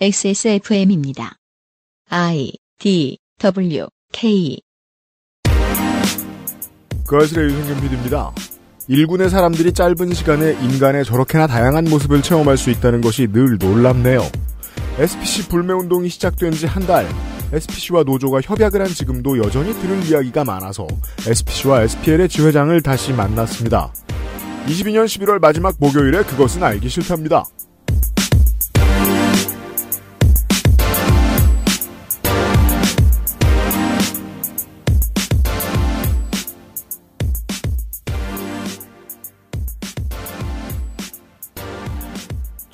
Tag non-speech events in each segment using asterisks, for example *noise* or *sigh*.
XSFM입니다. I D W K 그실의 유승균 PD입니다. 일군의 사람들이 짧은 시간에 인간의 저렇게나 다양한 모습을 체험할 수 있다는 것이 늘 놀랍네요. SPC 불매운동이 시작된 지 한 달, SPC와 노조가 협약을 한 지금도 여전히 들을 이야기가 많아서 SPC와 SPL의 지회장을 다시 만났습니다. 22년 11월 마지막 목요일에 그것은 알기 싫답니다.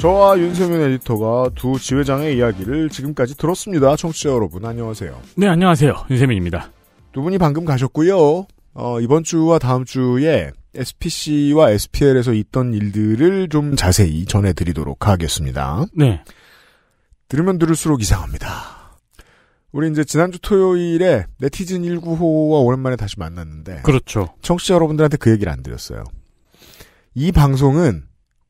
저와 윤세민 에디터가 두 지회장의 이야기를 지금까지 들었습니다. 청취자 여러분, 안녕하세요. 네, 안녕하세요. 윤세민입니다. 두 분이 방금 가셨고요. 어, 이번 주와 다음 주에 SPC와 SPL에서 있던 일들을 좀 자세히 전해드리도록 하겠습니다. 네. 들으면 들을수록 이상합니다. 우리 이제 지난주 토요일에 네티즌 1 9호와 오랜만에 다시 만났는데. 그렇죠. 청취자 여러분들한테 그 얘기를 안 드렸어요. 이 방송은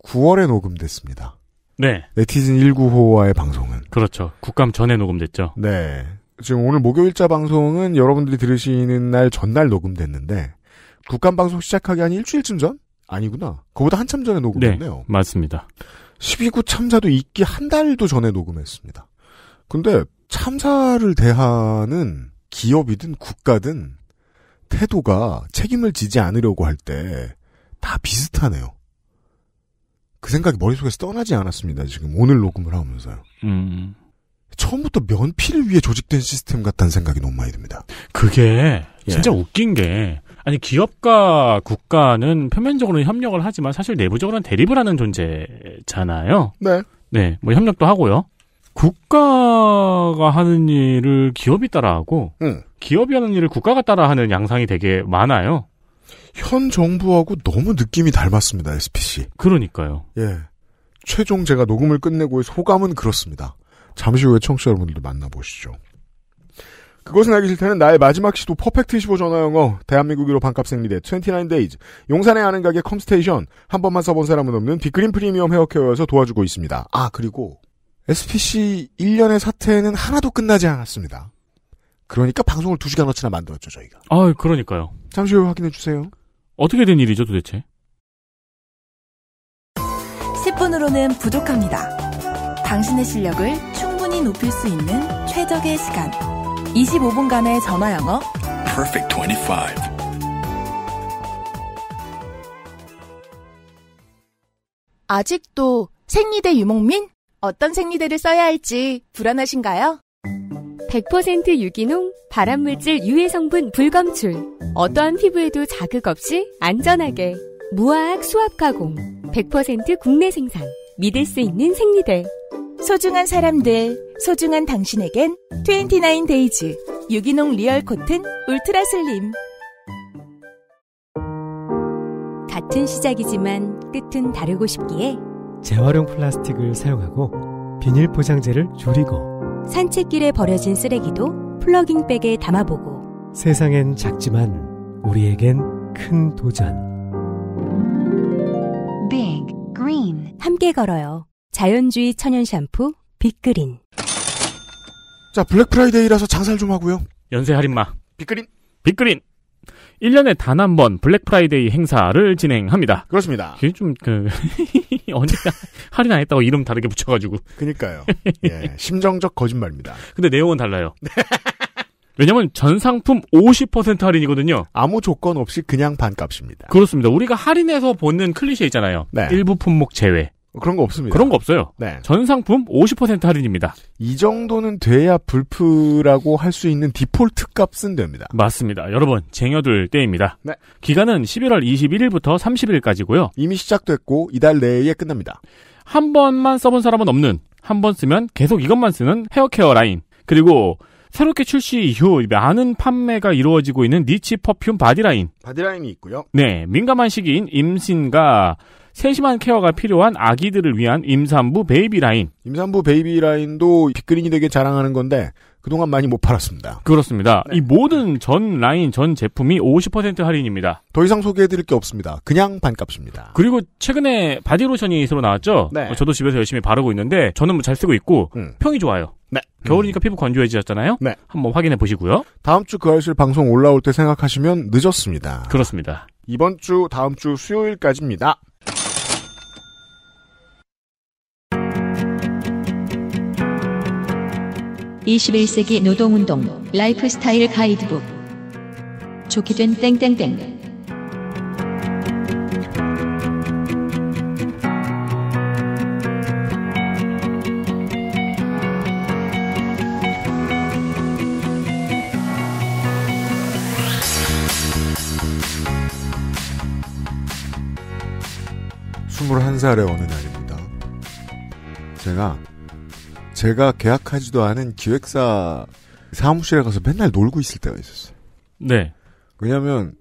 9월에 녹음됐습니다. 네. 네티즌 19호와의 방송은. 그렇죠. 국감 전에 녹음됐죠. 네. 지금 오늘 목요일자 방송은 여러분들이 들으시는 날 전날 녹음됐는데, 국감 방송 시작하기 한 일주일쯤 전? 아니구나. 그보다 한참 전에 녹음했네요. 네, 맞습니다. 12구 참사도 있기 한 달도 전에 녹음했습니다. 근데 참사를 대하는 기업이든 국가든 태도가 책임을 지지 않으려고 할 때 다 비슷하네요. 그 생각이 머릿속에서 떠나지 않았습니다. 지금 오늘 녹음을 하면서요. 음. 처음부터 면피를 위해 조직된 시스템 같다는 생각이 너무 많이 듭니다. 그게 예. 진짜 예. 웃긴 게 아니 기업과 국가는 표면적으로 협력을 하지만 사실 내부적으로는 대립을 하는 존재잖아요. 네. 네, 뭐 협력도 하고요. 국가가 하는 일을 기업이 따라하고 응. 기업이 하는 일을 국가가 따라하는 양상이 되게 많아요. 현 정부하고 너무 느낌이 닮았습니다. SPC. 그러니까요. 예. 최종 제가 녹음을 끝내고의 소감은 그렇습니다. 잠시 후에 청취자 여러분들도 만나보시죠. 그것은 알기 싫다는 나의 마지막 시도 퍼펙트 15 전화영어 대한민국으로 반값 생리대 29데이즈 용산에 아는 가게 컴스테이션 한 번만 써본 사람은 없는 빅그린 프리미엄 헤어케어에서 도와주고 있습니다. 아 그리고 SPC 1년의 사태는 하나도 끝나지 않았습니다. 그러니까 방송을 2시간 어치나 만들었죠 저희가. 아 그러니까요. 잠시 후에 확인해 주세요. 어떻게 된 일이죠 도대체? 10분으로는 부족합니다. 당신의 실력을 충분히 높일 수 있는 최적의 시간. 25분간의 전화 영어. Perfect 25. 아직도 생리대 유목민? 어떤 생리대를 써야 할지 불안하신가요? 100% 유기농, 발암물질 유해 성분 불검출. 어떠한 피부에도 자극 없이 안전하게. 무화학 수압 가공. 100% 국내 생산. 믿을 수 있는 생리대. 소중한 사람들, 소중한 당신에겐 29데이즈 유기농 리얼 코튼 울트라 슬림. 같은 시작이지만 끝은 다르고 싶기에 재활용 플라스틱을 사용하고 비닐 포장재를 줄이고 산책길에 버려진 쓰레기도 플러깅백에 담아보고 세상엔 작지만 우리에겐 큰 도전 Big Green 함께 걸어요. 자연주의 천연 샴푸 빅그린 자 블랙 프라이데이라서 장사를 좀 하고요. 연쇄 할인마 빅그린 빅그린 1년에 단 한 번 블랙 프라이데이 행사를 진행합니다. 그렇습니다. 그게 좀, 그, *laughs* 언제 할인 안 했다고 이름 다르게 붙여가지고. 그니까요. 예, 심정적 거짓말입니다. 근데 내용은 달라요. 왜냐면 전 상품 50% 할인이거든요. 아무 조건 없이 그냥 반값입니다. 그렇습니다. 우리가 할인해서 보는 클리셰 있잖아요. 네. 일부 품목 제외. 그런 거 없습니다. 그런 거 없어요. 네. 전 상품 50% 할인입니다. 이 정도는 돼야 불프라고 할 수 있는 디폴트 값은 됩니다. 맞습니다. 여러분, 쟁여둘 때입니다. 네. 기간은 11월 21일부터 30일까지고요. 이미 시작됐고 이달 내에 끝납니다. 한 번만 써본 사람은 없는, 한 번 쓰면 계속 이것만 쓰는 헤어케어 라인. 그리고 새롭게 출시 이후 많은 판매가 이루어지고 있는 니치 퍼퓸 바디라인. 바디라인이 있고요. 네, 민감한 시기인 임신과 세심한 케어가 필요한 아기들을 위한 임산부 베이비 라인. 임산부 베이비 라인도 빅그린이 되게 자랑하는 건데 그동안 많이 못 팔았습니다. 그렇습니다. 네. 이 모든 전 라인 전 제품이 50% 할인입니다. 더 이상 소개해드릴 게 없습니다. 그냥 반값입니다. 그리고 최근에 바디로션이 새로 나왔죠. 네. 어, 저도 집에서 열심히 바르고 있는데 저는 뭐잘 쓰고 있고 음. 평이 좋아요. 네. 겨울이니까 음. 피부 건조해지셨잖아요. 네. 한번 확인해 보시고요. 다음 주 그 아이실 방송 올라올 때 생각하시면 늦었습니다. 그렇습니다. 이번 주 다음 주 수요일까지입니다. 21세기 노동운동 라이프스타일 가이드북 좋게 된 땡땡땡 2 1 살의 어느 날입니다. 제가 제가 계약하지도 않은 기획사 사무실에 가서 맨날 놀고 있을 때가 있었어요. 네. 왜냐면,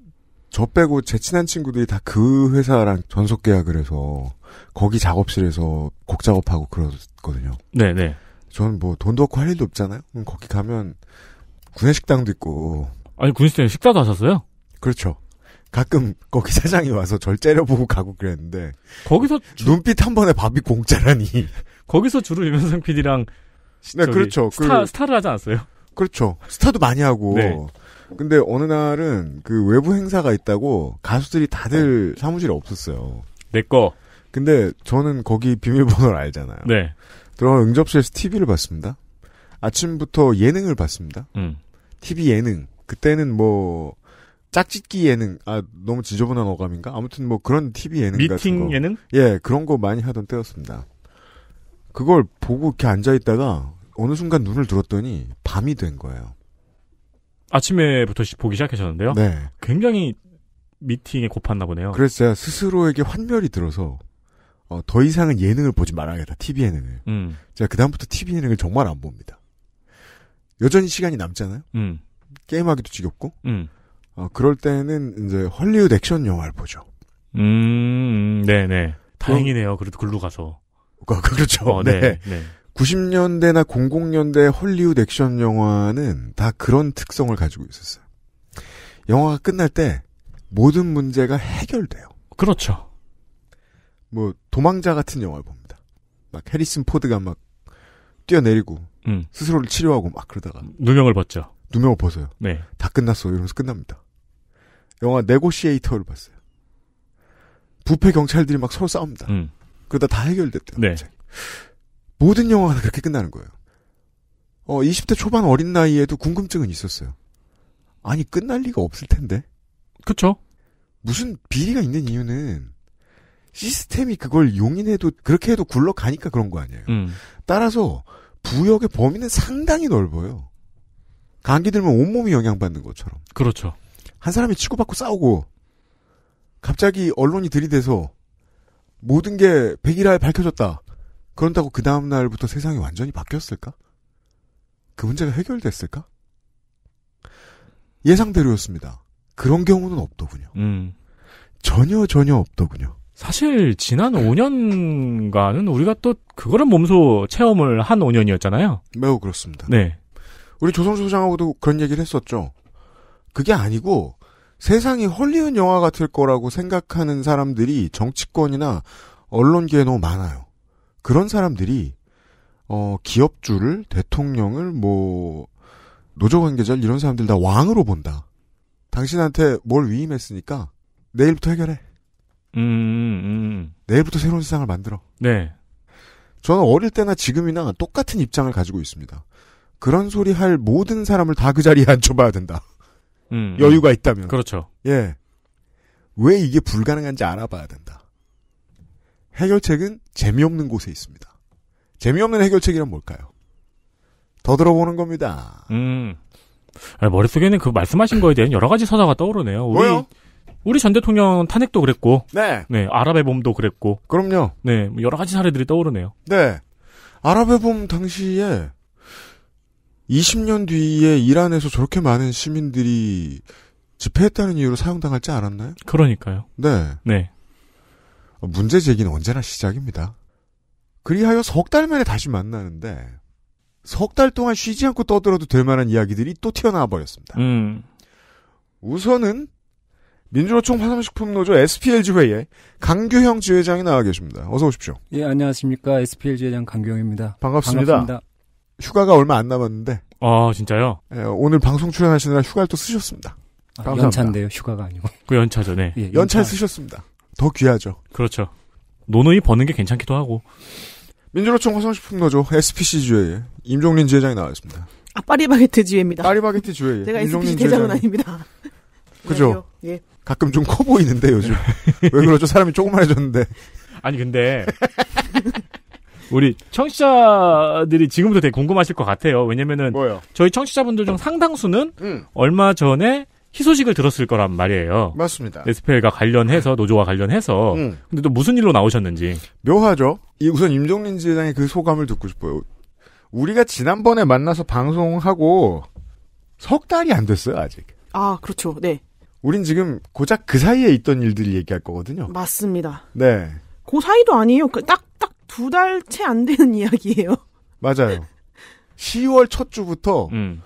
저 빼고 제 친한 친구들이 다 그 회사랑 전속 계약을 해서, 거기 작업실에서 곡 작업하고 그러거든요. 네네. 네. 저는 뭐 돈도 없고 할 일도 없잖아요? 그럼 거기 가면, 구내식당도 있고. 아니, 구내식당에 식사도 하셨어요? 그렇죠. 가끔 거기 사장이 와서 절 째려보고 가고 그랬는데 거기서 눈빛 한 번에 밥이 공짜라니 거기서 주로 유명상 PD랑 네, 그렇죠. 스타, 그, 스타를 하지 않았어요? 그렇죠. 스타도 많이 하고. 네. 근데 어느 날은 그 외부 행사가 있다고 가수들이 다들 사무실에 없었어요. 내 거. 근데 저는 거기 비밀번호를 알잖아요. 네. 들어가 응접실에서 TV를 봤습니다. 아침부터 예능을 봤습니다. 음. TV 예능. 그때는 뭐 짝짓기 예능. 아 너무 지저분한 어감인가? 아무튼 뭐 그런 TV 예능 같은 거. 예능? 예 그런 거 많이 하던 때였습니다. 그걸 보고 이렇게 앉아 있다가 어느 순간 눈을 들었더니 밤이 된 거예요. 아침에부터 보기 시작하셨는데요. 네. 굉장히 미팅에 고팠나 보네요. 그랬어요 스스로에게 환멸이 들어서 어, 더 이상은 예능을 보지 말아야겠다. TV 예능을. 음. 제가 그다음부터 TV 예능을 정말 안 봅니다. 여전히 시간이 남잖아요. 음. 게임하기도 지겹고. 음. 어, 그럴 때는 이제 헐리우드 액션 영화를 보죠. 음, 네네. 음, 네. 다행이네요. 그래도 글로 가서. *laughs* 그렇죠. 어, 네. 네. 네. 90년대나 00년대 헐리우드 액션 영화는 다 그런 특성을 가지고 있었어요. 영화가 끝날 때 모든 문제가 해결돼요. 그렇죠. 뭐 도망자 같은 영화를 봅니다. 막 해리슨 포드가 막 뛰어내리고 음. 스스로를 치료하고 막 그러다가 누명을 벗죠. 누명을 벗어요. 네. 다 끝났어 이러면서 끝납니다. 영화 네고시에이터를 봤어요. 부패 경찰들이 막 서로 싸웁니다. 음. 그러다 다 해결됐대요. 네. 모든 영화가 그렇게 끝나는 거예요. 어, 20대 초반 어린 나이에도 궁금증은 있었어요. 아니, 끝날 리가 없을 텐데. 그쵸? 무슨 비리가 있는 이유는 시스템이 그걸 용인해도, 그렇게 해도 굴러가니까 그런 거 아니에요. 음. 따라서 부역의 범위는 상당히 넓어요. 감기 들면 온몸이 영향받는 것처럼. 그렇죠. 한 사람이 치고받고 싸우고, 갑자기 언론이 들이대서 모든 게 100일 하에 밝혀졌다. 그런다고 그 다음 날부터 세상이 완전히 바뀌었을까? 그 문제가 해결됐을까? 예상대로였습니다. 그런 경우는 없더군요. 음. 전혀 전혀 없더군요. 사실 지난 5년간은 우리가 또 그거를 몸소 체험을 한 5년이었잖아요. 매우 그렇습니다. 네. 우리 조성수 소장하고도 그런 얘기를 했었죠. 그게 아니고 세상이 헐리우드 영화 같을 거라고 생각하는 사람들이 정치권이나 언론계에 너무 많아요. 그런 사람들이 어 기업주를 대통령을 뭐 노조 관계자를 이런 사람들 다 왕으로 본다. 당신한테 뭘 위임했으니까 내일부터 해결해. 음, 음, 음. 내일부터 새로운 세상을 만들어. 네. 저는 어릴 때나 지금이나 똑같은 입장을 가지고 있습니다. 그런 소리 할 모든 사람을 다 그 자리에 앉혀봐야 된다. 음, 음, 여유가 있다면. 그렇죠. 예. 왜 이게 불가능한지 알아봐야 된다. 해결책은 재미없는 곳에 있습니다. 재미없는 해결책이란 뭘까요? 더 들어보는 겁니다. 음. 아, 머릿속에는 그 말씀하신 거에 대한 여러 가지 서사가 떠오르네요. 우리, 뭐요? 우리 전 대통령 탄핵도 그랬고. 네. 네, 아랍의 봄도 그랬고. 그럼요. 네, 뭐 여러 가지 사례들이 떠오르네요. 네. 아랍의 봄 당시에 20년 뒤에 이란에서 저렇게 많은 시민들이 집회했다는 이유로 사용당할지 알았나요 그러니까요. 네. 네. 어, 문제 제기는 언제나 시작입니다. 그리하여 석 달 만에 다시 만나는데 석 달 동안 쉬지 않고 떠들어도 될 만한 이야기들이 또 튀어나와 버렸습니다. 음. 우선은 민주노총 화산식품노조 SPL지 회에 강규형 지회장이 나와 계십니다. 어서 오십시오. 예, 안녕하십니까. SPL지회장 강규형입니다. 반갑습니다. 반갑습니다. 휴가가 얼마 안 남았는데. 아 진짜요? 예, 오늘 방송 출연하시느라 휴가를 또 쓰셨습니다. 아, 감사합 연차인데요, 휴가가 아니고. 그연차 전에. 네. 예, 연차. 를 쓰셨습니다. 더 귀하죠. 그렇죠. 노노이 버는 게 괜찮기도 하고. 민주노총 화성식품노조 SPC 주회에 임종린 지회장이 나와있습니다. 아 파리바게트 주회입니다. 파리바게트 주회에. 제가 SPC 대장은 아닙니다. 그죠? 네, 예. 가끔 좀 커 보이는데 요즘. 왜 그러죠? 사람이 조금만해졌는데 아니 근데 *laughs* 우리 청취자들이 지금부터 되게 궁금하실 것 같아요. 왜냐면은 뭐요? 저희 청취자분들 중 상당수는 음. 얼마 전에 희소식을 들었을 거란 말이에요. 맞습니다. SPL과 관련해서 음. 노조와 관련해서 음. 근데 또 무슨 일로 나오셨는지 묘하죠. 우선 임종민 지회장의 그 소감을 듣고 싶어요. 우리가 지난번에 만나서 방송하고 석 달이 안 됐어요 아직. 아 그렇죠. 네. 우린 지금 고작 그 사이에 있던 일들 얘기할 거거든요. 맞습니다. 네. 그 사이도 아니에요. 그 딱, 딱 두달채안 되는 *laughs* 이야기예요. 맞아요. 10월 첫 주부터 음.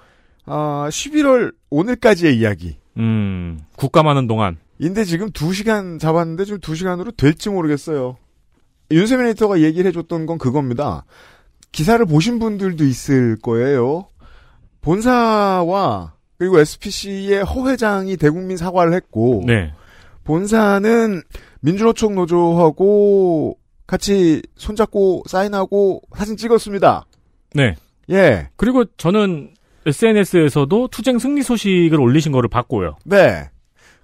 아, 11월 오늘까지의 이야기. 음, 국감하는 동안. 인데 지금 2시간 잡았는데 지금 2시간으로 될지 모르겠어요. 윤세민 에디터가 얘기를 해줬던 건 그겁니다. 기사를 보신 분들도 있을 거예요. 본사와 그리고 SPC의 허 회장이 대국민 사과를 했고 네. 본사는 민주노총 노조하고 같이 손잡고 사인하고 사진 찍었습니다. 네. 예. 그리고 저는 SNS에서도 투쟁 승리 소식을 올리신 거를 봤고요. 네.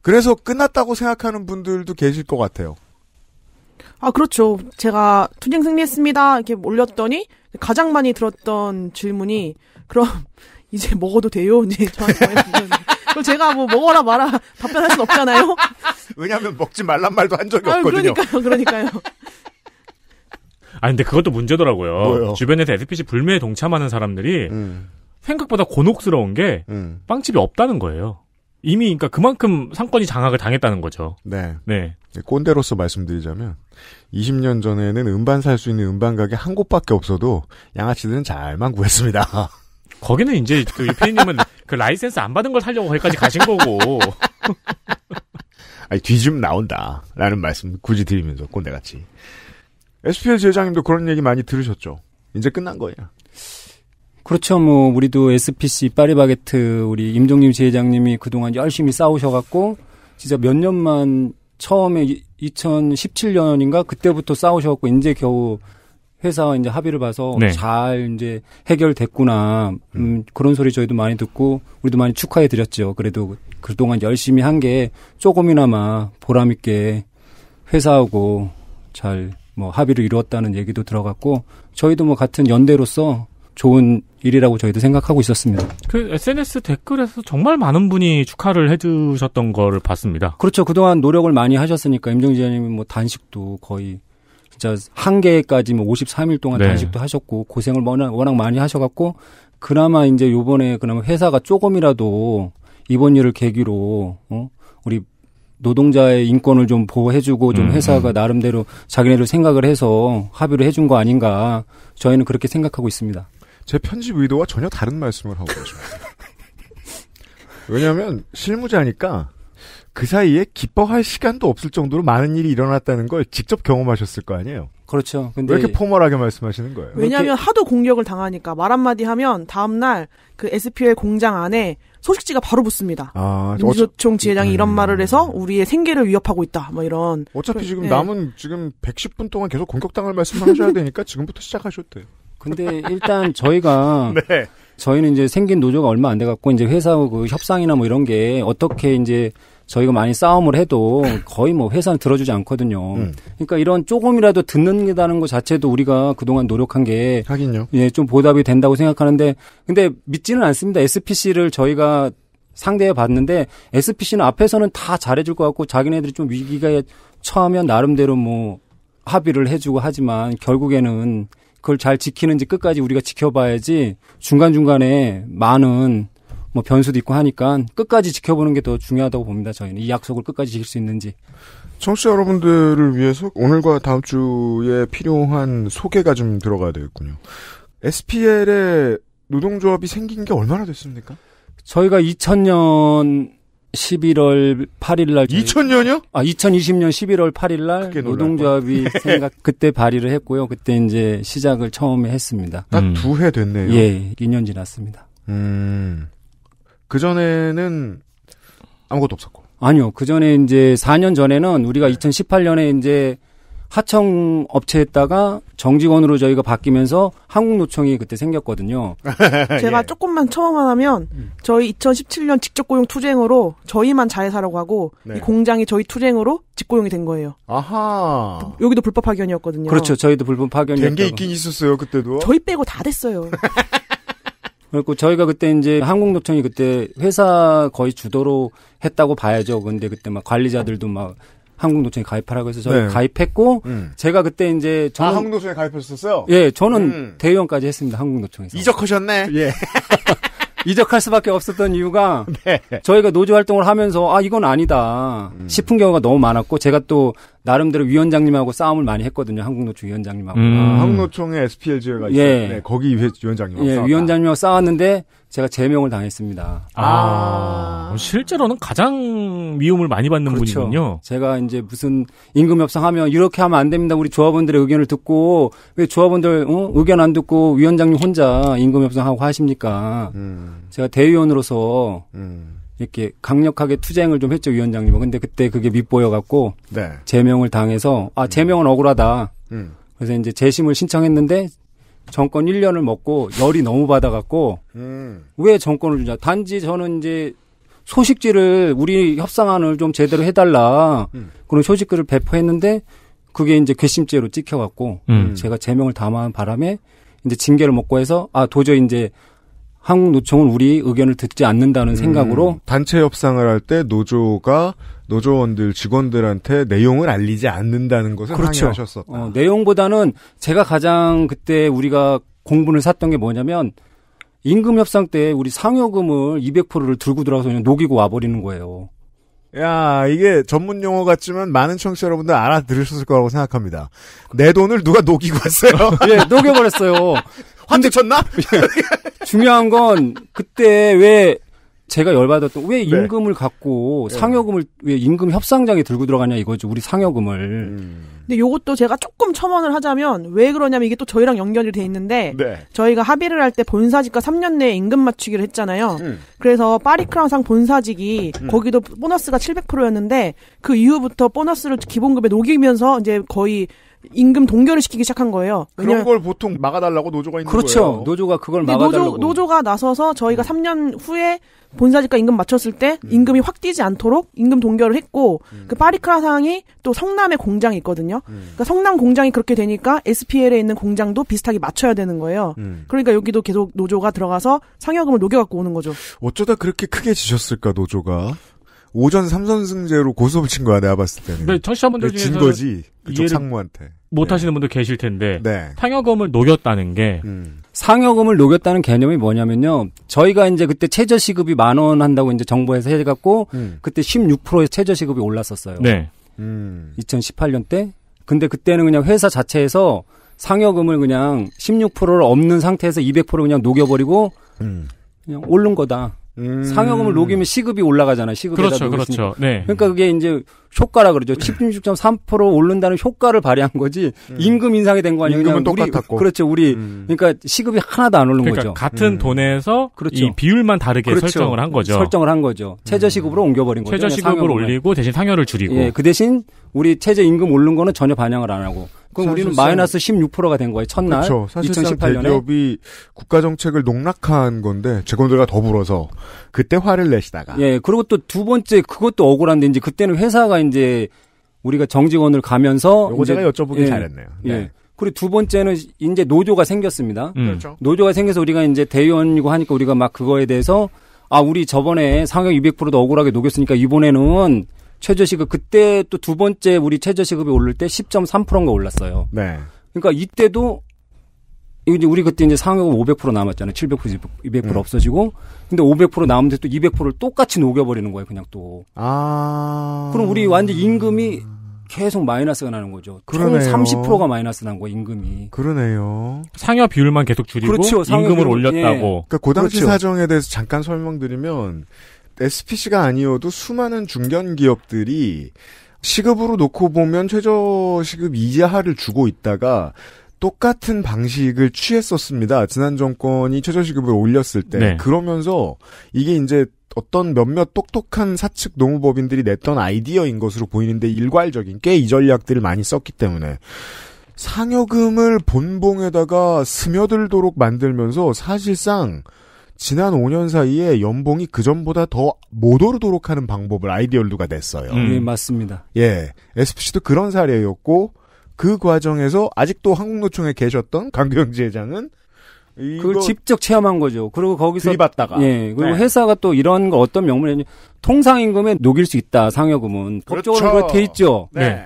그래서 끝났다고 생각하는 분들도 계실 것 같아요. 아, 그렇죠. 제가 투쟁 승리했습니다. 이렇게 올렸더니 가장 많이 들었던 질문이 그럼 *laughs* 이제 먹어도 돼요? 이제 저한테 그 제가 뭐 먹어라 말아 답변할 순 없잖아요. 왜냐하면 먹지 말란 말도 한 적이 없거든요. 그러니까요, 그러니까요. 아 근데 그것도 문제더라고요. 뭐요? 주변에서 SPC 불매에 동참하는 사람들이 음. 생각보다 곤혹스러운 게 음. 빵집이 없다는 거예요. 이미 그러니까 그만큼 상권이 장악을 당했다는 거죠. 네. 네. 네 꼰대로서 말씀드리자면 20년 전에는 음반 살 수 있는 음반 가게 한 곳밖에 없어도 양아치들은 잘만 구했습니다. *laughs* 거기는 이제 그피님은그 라이센스 안 받은 걸 살려고 거기까지 가신 거고. *laughs* 아니 뒤좀 나온다라는 말씀 굳이 드리면서 꼰대같이. SPL 지회장님도 그런 얘기 많이 들으셨죠? 이제 끝난 거예요. 그렇죠. 뭐 우리도 SPC 파리바게트 우리 임종림 지회장님이 그동안 열심히 싸우셔갖고 진짜 몇 년만 처음에 2017년인가 그때부터 싸우셔갖고 이제 겨우 회사 와 이제 합의를 봐서 네. 잘 이제 해결됐구나 음, 음, 그런 소리 저희도 많이 듣고 우리도 많이 축하해 드렸죠. 그래도 그동안 열심히 한 게 조금이나마 보람 있게 회사하고 잘뭐 합의를 이루었다는 얘기도 들어갔고 저희도 뭐 같은 연대로서 좋은 일이라고 저희도 생각하고 있었습니다. 그 SNS 댓글에서 정말 많은 분이 축하를 해주셨던 거를 봤습니다. 그렇죠. 그동안 노력을 많이 하셨으니까 임정지자님이 뭐 단식도 거의 진짜 한계까지뭐 53일 동안 네. 단식도 하셨고 고생을 워낙, 워낙 많이 하셔갖고 그나마 이제 요번에 그나마 회사가 조금이라도 이번 일을 계기로 어? 우리 노동자의 인권을 좀 보호해주고 좀 음, 회사가 음. 나름대로 자기네들 생각을 해서 합의를 해준 거 아닌가 저희는 그렇게 생각하고 있습니다. 제 편집 의도와 전혀 다른 말씀을 하고 계십니다. 왜냐하면 실무자니까 그 사이에 기뻐할 시간도 없을 정도로 많은 일이 일어났다는 걸 직접 경험하셨을 거 아니에요. 그렇죠. 근데 왜 이렇게 포멀하게 말씀하시는 거예요? 왜냐하면 하도 공격을 당하니까 말 한마디 하면 다음날 그 SPL 공장 안에 소식지가 바로 붙습니다. 아, 민주총 지회장이 이런 음. 말을 해서 우리의 생계를 위협하고 있다. 뭐 이런. 어차피 지금 네. 남은 지금 110분 동안 계속 공격당할 말씀 하셔야 되니까 지금부터 시작하셨대요. 근데 일단 저희가 *laughs* 네. 저희는 이제 생긴 노조가 얼마 안 돼 갖고 이제 회사하고 그 협상이나 뭐 이런 게 어떻게 이제 저희가 많이 싸움을 해도 거의 뭐 회사는 들어주지 않거든요. 음. 그러니까 이런 조금이라도 듣는다는 것 자체도 우리가 그동안 노력한 게 하긴요. 예, 좀 보답이 된다고 생각하는데 근데 믿지는 않습니다. SPC를 저희가 상대해 봤는데 SPC는 앞에서는 다 잘해줄 것 같고 자기네들이 좀 위기가 처하면 나름대로 뭐 합의를 해주고 하지만 결국에는 그걸 잘 지키는지 끝까지 우리가 지켜봐야지 중간중간에 많은 뭐 변수도 있고 하니까 끝까지 지켜보는 게 더 중요하다고 봅니다. 저희는 이 약속을 끝까지 지킬 수 있는지. 청취자 여러분들을 위해서 오늘과 다음 주에 필요한 소개가 좀 들어가야 되겠군요. SPL의 노동조합이 생긴 게 얼마나 됐습니까? 저희가 2000년 11월 8일 날 2000년이요? 아, 2020년 11월 8일 날 노동조합이 생각 *laughs* 그때 발의를 했고요. 그때 이제 시작을 처음에 했습니다. 딱 두해 음. 됐네요. 예, 2년 지났습니다. 음. 그 전에는 아무것도 없었고. 아니요. 그 전에 이제 4년 전에는 우리가 2018년에 이제 하청 업체에다가 정직원으로 저희가 바뀌면서 한국노총이 그때 생겼거든요. *laughs* 예. 제가 예. 조금만 처음만 하면 음. 저희 2017년 직접고용 투쟁으로 저희만 잘 사라고 하고 네. 이 공장이 저희 투쟁으로 직고용이 된 거예요. 아하. 여기도 불법 파견이었거든요. 그렇죠. 저희도 불법 파견이었죠. 된게 있긴 있었어요 그때도. 저희 빼고 다 됐어요. *laughs* 그리고 저희가 그때 이제 한국노총이 그때 회사 거의 주도로 했다고 봐야죠. 근데 그때 막 관리자들도 막 한국노총에 가입하라고 해서 저희 네. 가입했고 음. 제가 그때 이제 아, 저는 아, 한국노총에 가입했었어요. 예, 저는 음. 대의원까지 했습니다. 한국노총에서 이적하셨네. 예. *laughs* 이적할 수밖에 없었던 이유가 *laughs* 네. 저희가 노조 활동을 하면서 아 이건 아니다 음. 싶은 경우가 너무 많았고 제가 또 나름대로 위원장님하고 싸움을 많이 했거든요 한국노총 위원장님하고 음. 아, 한국노총의 SPL 지에가 있어요. 예. 네, 거기 위원장님하고 예, 싸웠다. 위원장님하고 싸웠는데 제가 제명을 당했습니다. 아, 아. 실제로는 가장 위험을 많이 받는 그렇죠. 분이군요. 제가 이제 무슨 임금 협상하면 이렇게 하면 안 됩니다. 우리 조합원들의 의견을 듣고 왜 조합원들 어? 의견 안 듣고 위원장님 혼자 임금 협상하고 하십니까? 음. 제가 대의원으로서 음. 이렇게 강력하게 투쟁을 좀 했죠 위원장님은. 근데 그때 그게 밑보여 갖고 네. 제명을 당해서 아 제명은 억울하다. 음. 그래서 이제 재심을 신청했는데 정권 1년을 먹고 열이 너무 받아갖고 음. 왜 정권을 주냐. 단지 저는 이제 소식지를 우리 협상안을 좀 제대로 해달라 음. 그런 소식글을 배포했는데 그게 이제 괘씸죄로 찍혀갖고 음. 제가 제명을 담아한 바람에 이제 징계를 먹고 해서 아 도저히 이제 한국노총은 우리 의견을 듣지 않는다는 생각으로 음. 단체 협상을 할 때 노조가 노조원들 직원들한테 내용을 알리지 않는다는 것을 그렇죠. 항의하셨었다. 어, 내용보다는 제가 가장 그때 우리가 공분을 샀던 게 뭐냐면 임금 협상 때 우리 상여금을 200%를 들고 들어가서 그냥 녹이고 와버리는 거예요. 야, 이게 전문 용어 같지만 많은 청취자 여러분들 알아들으셨을 거라고 생각합니다. 내 돈을 누가 녹이고 왔어요? *laughs* 예, 녹여버렸어요. *laughs* 환대 쳤나? *laughs* 중요한 건 그때 왜 제가 열받았던 왜 네. 임금을 네. 갖고 상여금을 왜 임금 협상장에 들고 들어가냐 이거죠 우리 상여금을. 음. 근데 요것도 제가 조금 첨언을 하자면 왜 그러냐면 이게 또 저희랑 연결이 돼 있는데 네. 저희가 합의를 할 때 본사직과 3년 내에 임금 맞추기를 했잖아요. 음. 그래서 파리크랑상 본사직이 음. 거기도 보너스가 700%였는데 그 이후부터 보너스를 기본급에 녹이면서 이제 거의 임금 동결을 시키기 시작한 거예요. 그런 걸 보통 막아달라고 노조가 있는 그렇죠. 거예요. 그렇죠. 노조가 그걸 막아달라고. 노조, 가 나서서 저희가 음. 3년 후에 본사직과 임금 맞췄을 때 음. 임금이 확 뛰지 않도록 임금 동결을 했고 음. 그 파리크라상이 또 성남에 공장이 있거든요. 음. 그러니까 성남 공장이 그렇게 되니까 SPL에 있는 공장도 비슷하게 맞춰야 되는 거예요. 음. 그러니까 여기도 계속 노조가 들어가서 상여금을 녹여갖고 오는 거죠. 어쩌다 그렇게 크게 지셨을까 노조가? 오전 삼선승제로 고소를 친 거야 내가 봤을 때는. 네, 청취자분들 그 중에진 거지 그쪽 상무한테 못 하시는 예. 네. 분들 계실 텐데 네. 상여금을 녹였다는 게 음. 상여금을 녹였다는 개념이 뭐냐면요. 저희가 이제 그때 최저 시급이 만 원 한다고 이제 정부에서 해갖고 음. 그때 16%의 최저 시급이 올랐었어요. 네. 음. 2018년 때. 근데 그때는 그냥 회사 자체에서 상여금을 그냥 16%를 없는 상태에서 200% 그냥 녹여버리고 음. 그냥 오른 거다. 음. 상여금을 녹이면 시급이 올라가잖아요. 시급에다 그렇죠, 그렇죠. 네. 그러니까 그게 이제 효과라 그러죠. 16.3% 오른다는 효과를 발휘한 거지 음. 임금 인상이 된 거 아니에요. 임금은 똑같았고. 우리, 그렇죠. 우리 음. 그러니까 시급이 하나도 안 오른 그러니까 거죠. 같은 음. 돈에서 그렇죠. 이 비율만 다르게 그렇죠. 설정을 한 거죠. 설정을 한 거죠. 최저 음. 시급으로 옮겨버린 거죠. 최저 시급을 올리고 대신 상여를 줄이고. 예, 그 대신 우리 최저 임금 오른 거는 전혀 반영을 안 하고. 그럼 우리는 마이너스 16%가 된 거예요. 첫날. 그렇죠. 2018년에. 대기업이 국가 정책을 농락한 건데 재건들과 더불어서 그때 화를 내시다가. 예. 그리고 또 두 번째 그것도 억울한데 이제 그때는 회사가 하 이제 우리가 정직원을 가면서 요거 제가 여쭤보기 예, 잘했네요. 예. 네. 예. 그리고 두 번째는 이제 노조가 생겼습니다. 음. 그렇죠. 노조가 생겨서 우리가 이제 대의원이고 하니까 우리가 막 그거에 대해서 아 우리 저번에 상여 200%도 억울하게 녹였으니까 이번에는 최저시급 그때 또 두 번째 우리 최저시급이 오를 때 10.3%인가 올랐어요. 네. 그러니까 이때도 이제 우리 그때 이제 상여금 500% 남았잖아요. 700% 200% 음. 없어지고 근데 500%남은데 또 200%를 똑같이 녹여버리는 거예요. 그냥 또. 아. 그럼 우리 완전 임금이 계속 마이너스가 나는 거죠. 그러네요. 총 30%가 마이너스 난 거예요, 임금이. 그러네요. 상여 비율만 계속 줄이고 그렇죠, 임금을 올렸다고. 예. 그러니까 고당시 그렇죠. 사정에 대해서 잠깐 설명드리면 SPC가 아니어도 수많은 중견 기업들이 시급으로 놓고 보면 최저 시급 이하를 주고 있다가 똑같은 방식을 취했었습니다. 지난 정권이 최저시급을 올렸을 때. 네. 그러면서 이게 이제 어떤 몇몇 똑똑한 사측 노무법인들이 냈던 아이디어인 것으로 보이는데 일괄적인 꽤 이 전략들을 많이 썼기 때문에 상여금을 본봉에다가 스며들도록 만들면서 사실상 지난 5년 사이에 연봉이 그 전보다 더 못 오르도록 하는 방법을 아이디어를 누가 냈어요. 음. 음, 예, 맞습니다. 예. SPC도 그런 사례였고, 그 과정에서 아직도 한국노총에 계셨던 강경 지회장은 그걸 직접 체험한 거죠. 그리고 거기서 들이받다가 예 그리고 네. 회사가 또 이런 거 어떤 명문이 통상임금에 녹일 수 있다 상여금은 그렇죠. 법적으로 그렇게 있죠. 네. 네.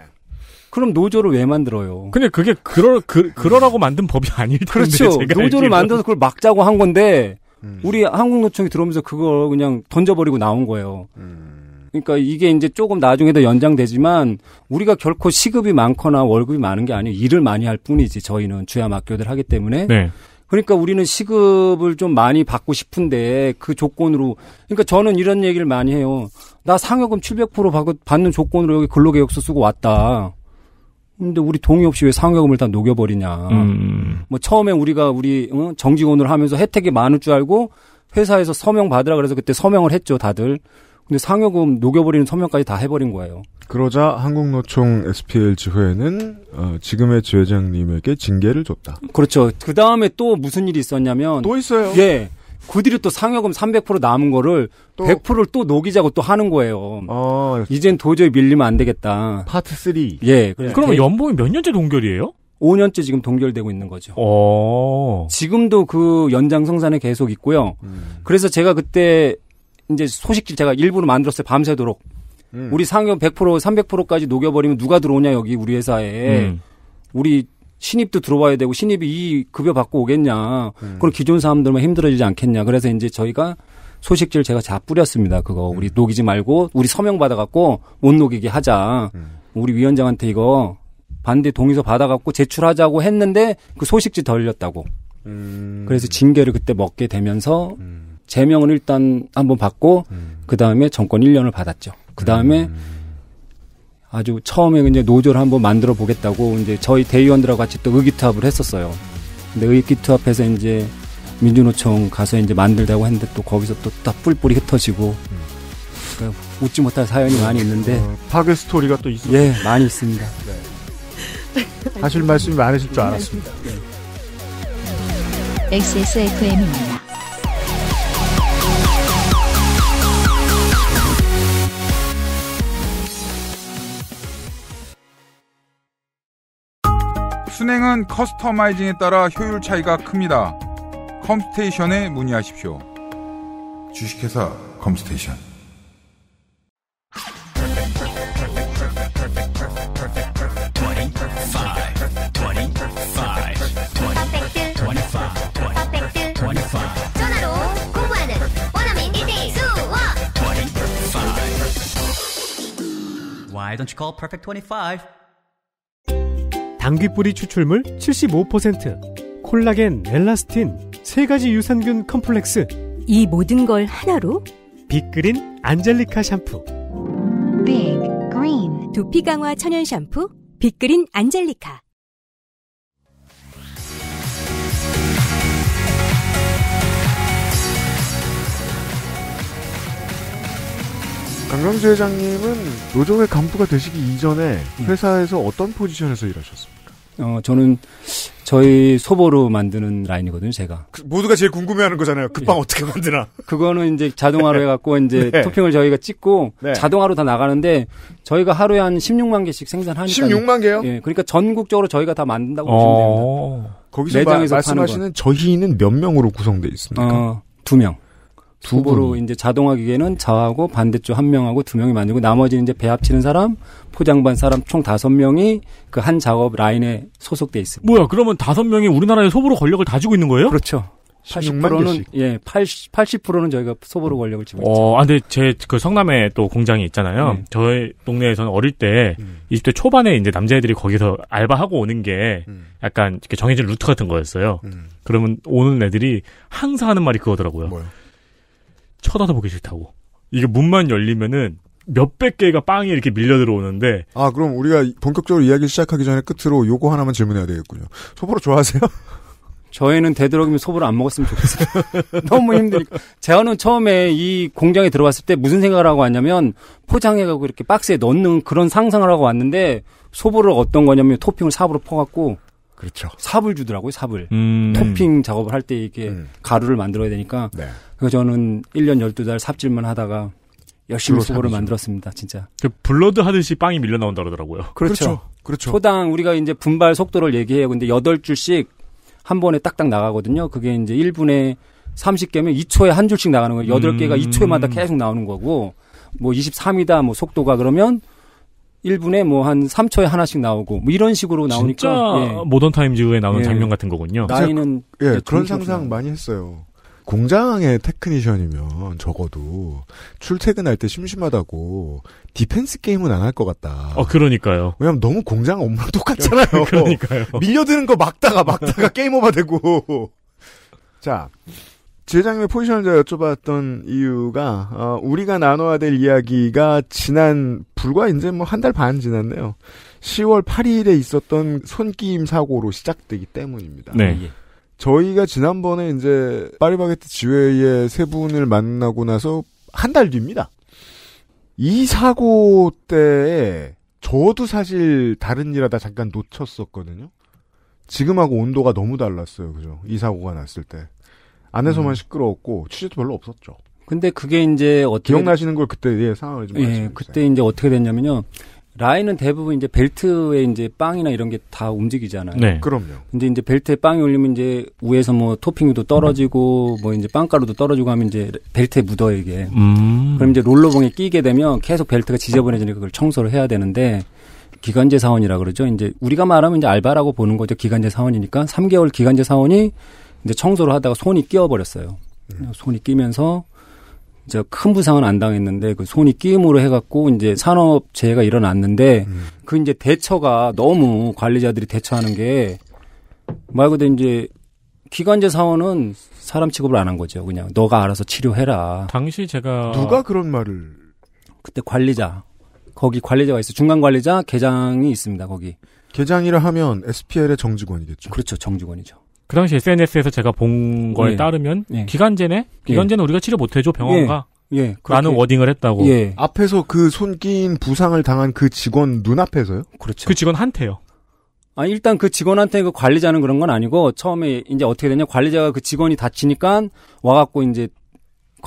그럼 노조를 왜 만들어요? 근데 그게 그러 그, 그러라고 만든 법이 아닐 텐데 그렇죠. 노조를 만들어서 그걸 막자고 한 건데 음. 우리 한국노총이 들어오면서 그걸 그냥 던져버리고 나온 거예요. 음. 그러니까 이게 이제 조금 나중에도 연장되지만 우리가 결코 시급이 많거나 월급이 많은 게 아니에요. 일을 많이 할 뿐이지 저희는 주야 학교들 하기 때문에. 네. 그러니까 우리는 시급을 좀 많이 받고 싶은데 그 조건으로 그러니까 저는 이런 얘기를 많이 해요. 나 상여금 700% 받는 조건으로 여기 근로계약서 쓰고 왔다. 근데 우리 동의 없이 왜 상여금을 다 녹여버리냐. 음. 뭐 처음에 우리가 우리 정직원으로 하면서 혜택이 많을 줄 알고 회사에서 서명 받으라 그래서 그때 서명을 했죠 다들. 근데 상여금 녹여버리는 서명까지 다 해버린 거예요. 그러자 한국노총 SPL 지회는 어, 지금의 지회장님에게 징계를 줬다. 그렇죠. 그 다음에 또 무슨 일이 있었냐면 또 있어요. 예. 그 뒤로 또 상여금 300% 남은 거를 또. 100%를 또 녹이자고 또 하는 거예요. 아, 이젠 도저히 밀리면 안 되겠다. 파트 3. 예. 네. 그러면 연봉이 몇 년째 동결이에요? 5년째 지금 동결되고 있는 거죠. 오. 어. 지금도 그 연장 성산에 계속 있고요. 음. 그래서 제가 그때 이제 소식집 제가 일부러 만들었어요. 밤새도록. 음. 우리 상여 100% 300%까지 녹여버리면 누가 들어오냐 여기 우리 회사에 음. 우리 신입도 들어와야 되고 신입이 이 급여 받고 오겠냐 음. 그럼 기존 사람들만 힘들어지지 않겠냐 그래서 이제 저희가 소식지를 제가 다 뿌렸습니다 그거 우리 음. 녹이지 말고 우리 서명 받아갖고 못 녹이게 하자 음. 우리 위원장한테 이거 반대 동의서 받아갖고 제출하자고 했는데 그 소식지 덜렸다고 음. 그래서 징계를 그때 먹게 되면서 음. 제명은 일단 한번 받고 음. 그 다음에 정권 1년을 받았죠. 그 다음에 음. 아주 처음에 이제 노조를 한번 만들어 보겠다고 이제 저희 대의원들하고 같이 또 의기투합을 했었어요. 근데 의기투합해서 이제 민주노총 가서 이제 만들다고 했는데 또 거기서 또다 뿔뿔이 흩어지고 그러니까 웃지 못할 사연이 많이 있는데 어, 파괴 스토리가 또 있어요. 예, 많이 있습니다. 네. 하실 말씀이 많으실 줄 알았습니다. 네. XSFM입니다. 순행은 커스터마이징에 따라 효율 차이가 큽니다. 컴스테이션에 문의하십시오. 주식회사 컴스테이션. 전화로 공부하는 원어민 1대1 수업. Why don't you call Perfect 25? 당귀뿌리 추출물 75%, 콜라겐, 엘라스틴, 세 가지 유산균 컴플렉스. 이 모든 걸 하나로 빅그린 안젤리카 샴푸. 빅그린 두피 강화 천연 샴푸 빅그린 안젤리카. 강강수 회장님은 노조의 간부가 되시기 이전에 음. 회사에서 어떤 포지션에서 일하셨습니까? 어, 저는 저희 소보로 만드는 라인이거든요, 제가. 그, 모두가 제일 궁금해하는 거잖아요. 급빵 그 예. 어떻게 만드나. 그거는 이제 자동화로 *laughs* 네. 해갖고 이제 네. 토핑을 저희가 찍고 네. 자동화로 다 나가는데 저희가 하루에 한 16만 개씩 생산하니까. 16만 개요? 예, 그러니까 전국적으로 저희가 다 만든다고 어. 보시면 됩니다. 거기서 매장에서 마, 말씀하시는 저희는 몇 명으로 구성되어 있습니까? 어, 두 명. 두 보로 이제 자동화기계는 자하고 반대쪽 한 명하고 두 명이 만들고 나머지는 이제 배합치는 사람, 포장반 사람 총 다섯 명이 그 한 작업 라인에 소속돼 있습니다. 뭐야, 그러면 다섯 명이 우리나라의 소보로 권력을 다 쥐고 있는 거예요? 그렇죠. 80%는 예, 80, 80%는 저희가 소보로 권력을 지고 있죠. 어, 아 근데 제 그 성남에 또 공장이 있잖아요. 네. 저희 동네에서는 어릴 때 음. 20대 초반에 이제 남자애들이 거기서 알바하고 오는 게 음. 약간 이렇게 정해진 루트 같은 거였어요. 음. 그러면 오는 애들이 항상 하는 말이 그거더라고요. 뭐요? 쳐다도 보기 싫다고. 이게 문만 열리면은 몇백 개가 빵이 이렇게 밀려 들어오는데. 아, 그럼 우리가 본격적으로 이야기를 시작하기 전에 끝으로 요거 하나만 질문해야 되겠군요. 소보로 좋아하세요? *laughs* 저희는 되도록이면 소보를 안 먹었으면 좋겠어요. *laughs* 너무 힘드니까. 재현은 처음에 이 공장에 들어왔을 때 무슨 생각을 하고 왔냐면 포장해가고 이렇게 박스에 넣는 그런 상상을 하고 왔는데 소보를 어떤 거냐면 토핑을 사부로 퍼갖고 그렇죠. 삽을 주더라고요, 삽을. 음. 토핑 작업을 할 때 이렇게 음. 가루를 만들어야 되니까. 네. 그래서 저는 1년 12달 삽질만 하다가 열심히 수고를 만들었습니다, 진짜. 그 블러드 하듯이 빵이 밀려 나온다 그러더라고요. 그렇죠. 그렇죠. 그렇죠. 초당 우리가 이제 분발 속도를 얘기해요. 근데 8줄씩 한 번에 딱딱 나가거든요. 그게 이제 1분에 30개면 2초에 한 줄씩 나가는 거예요. 8개가 음. 2초마다 에 계속 나오는 거고 뭐 23이다 뭐 속도가 그러면 1분에 뭐 한 3초에 하나씩 나오고 뭐 이런 식으로 나오니까 예. 모던 타임즈에 나오는 예. 장면 같은 거군요. 예, 나이는 그, 예, 그런 상상 많이 했어요. 공장의 테크니션이면 적어도 출퇴근할 때 심심하다고 디펜스 게임은 안 할 것 같다. 어, 그러니까요. 왜냐면 너무 공장 업무랑 *laughs* 똑같잖아요. 그러니까요. 밀려드는 거 막다가 막다가 *laughs* 게임 오버되고. 자, 제작장님의 포지션을 제가 여쭤봤던 이유가 어, 우리가 나눠야 될 이야기가 지난 불과 이제 뭐 한 달 반 지났네요. 10월 8일에 있었던 손기임 사고로 시작되기 때문입니다. 네. 예. 저희가 지난번에 이제 파리바게트 지회의 세 분을 만나고 나서 한 달 뒤입니다. 이 사고 때 저도 사실 다른 일하다 잠깐 놓쳤었거든요. 지금하고 온도가 너무 달랐어요. 그죠? 이 사고가 났을 때. 안에서만 음. 시끄러웠고 취재도 별로 없었죠. 근데 그게 이제 어떻게 기억나시는 걸 그때 예 상황을 좀 예, 그때 이제 어떻게 됐냐면요. 라인은 대부분 이제 벨트에 이제 빵이나 이런 게 다 움직이잖아요. 네. 그럼요. 근데 이제 벨트에 빵이 올리면 이제 위에서 뭐 토핑도 떨어지고 뭐 이제 빵가루도 떨어지고 하면 이제 벨트에 묻어 이게. 음. 그럼 이제 롤러봉에 끼게 되면 계속 벨트가 지저분해지니까 그걸 청소를 해야 되는데 기간제 사원이라 그러죠. 이제 우리가 말하면 이제 알바라고 보는 거죠. 기간제 사원이니까 3개월 기간제 사원이 이제 청소를 하다가 손이 끼어버렸어요. 음. 손이 끼면서 이제 큰 부상은 안 당했는데 그 손이 끼임으로 해갖고 이제 산업 재해가 일어났는데 음. 그 이제 대처가 너무 관리자들이 대처하는 게 말 그대로 이제 기관제 사원은 사람 취급을 안 한 거죠. 그냥 너가 알아서 치료해라. 당시 제가 누가 그런 말을 그때 관리자 거기 관리자가 있어 중간 관리자 계장이 있습니다. 거기 계장이라 하면 SPL의 정직원이겠죠. 그렇죠, 정직원이죠. 그 당시 SNS에서 제가 본 거에 예. 따르면 예. 기간제네? 기간제는 예. 우리가 치료 못 해줘 병원가? 예. 예. 라는 워딩을 했다고. 예. 앞에서 그손 끼인 부상을 당한 그 직원 눈앞에서요? 그렇죠. 그 직원한테요. 아, 일단 그 직원한테 그 관리자는 그런 건 아니고 처음에 이제 어떻게 되냐 관리자가 그 직원이 다치니까 와갖고 이제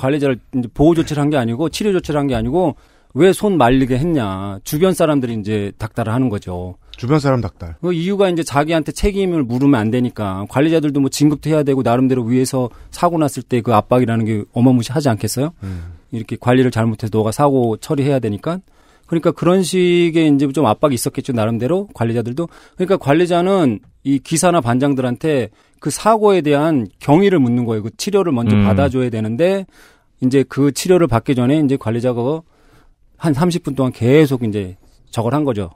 관리자를 이제 보호 조치를 한 게 아니고 치료 조치를 한 게 아니고 왜 손 말리게 했냐 주변 사람들이 이제 닥달을 하는 거죠. 주변 사람 닥달. 그 이유가 이제 자기한테 책임을 물으면 안 되니까 관리자들도 뭐 진급도 해야 되고 나름대로 위에서 사고 났을 때 그 압박이라는 게 어마무시하지 않겠어요? 음. 이렇게 관리를 잘못해서 너가 사고 처리해야 되니까 그러니까 그런 식의 이제 좀 압박이 있었겠죠 나름대로 관리자들도 그러니까 관리자는 이 기사나 반장들한테 그 사고에 대한 경위를 묻는 거예요 그 치료를 먼저 음. 받아줘야 되는데 이제 그 치료를 받기 전에 이제 관리자가 한 30분 동안 계속 이제 저걸 한 거죠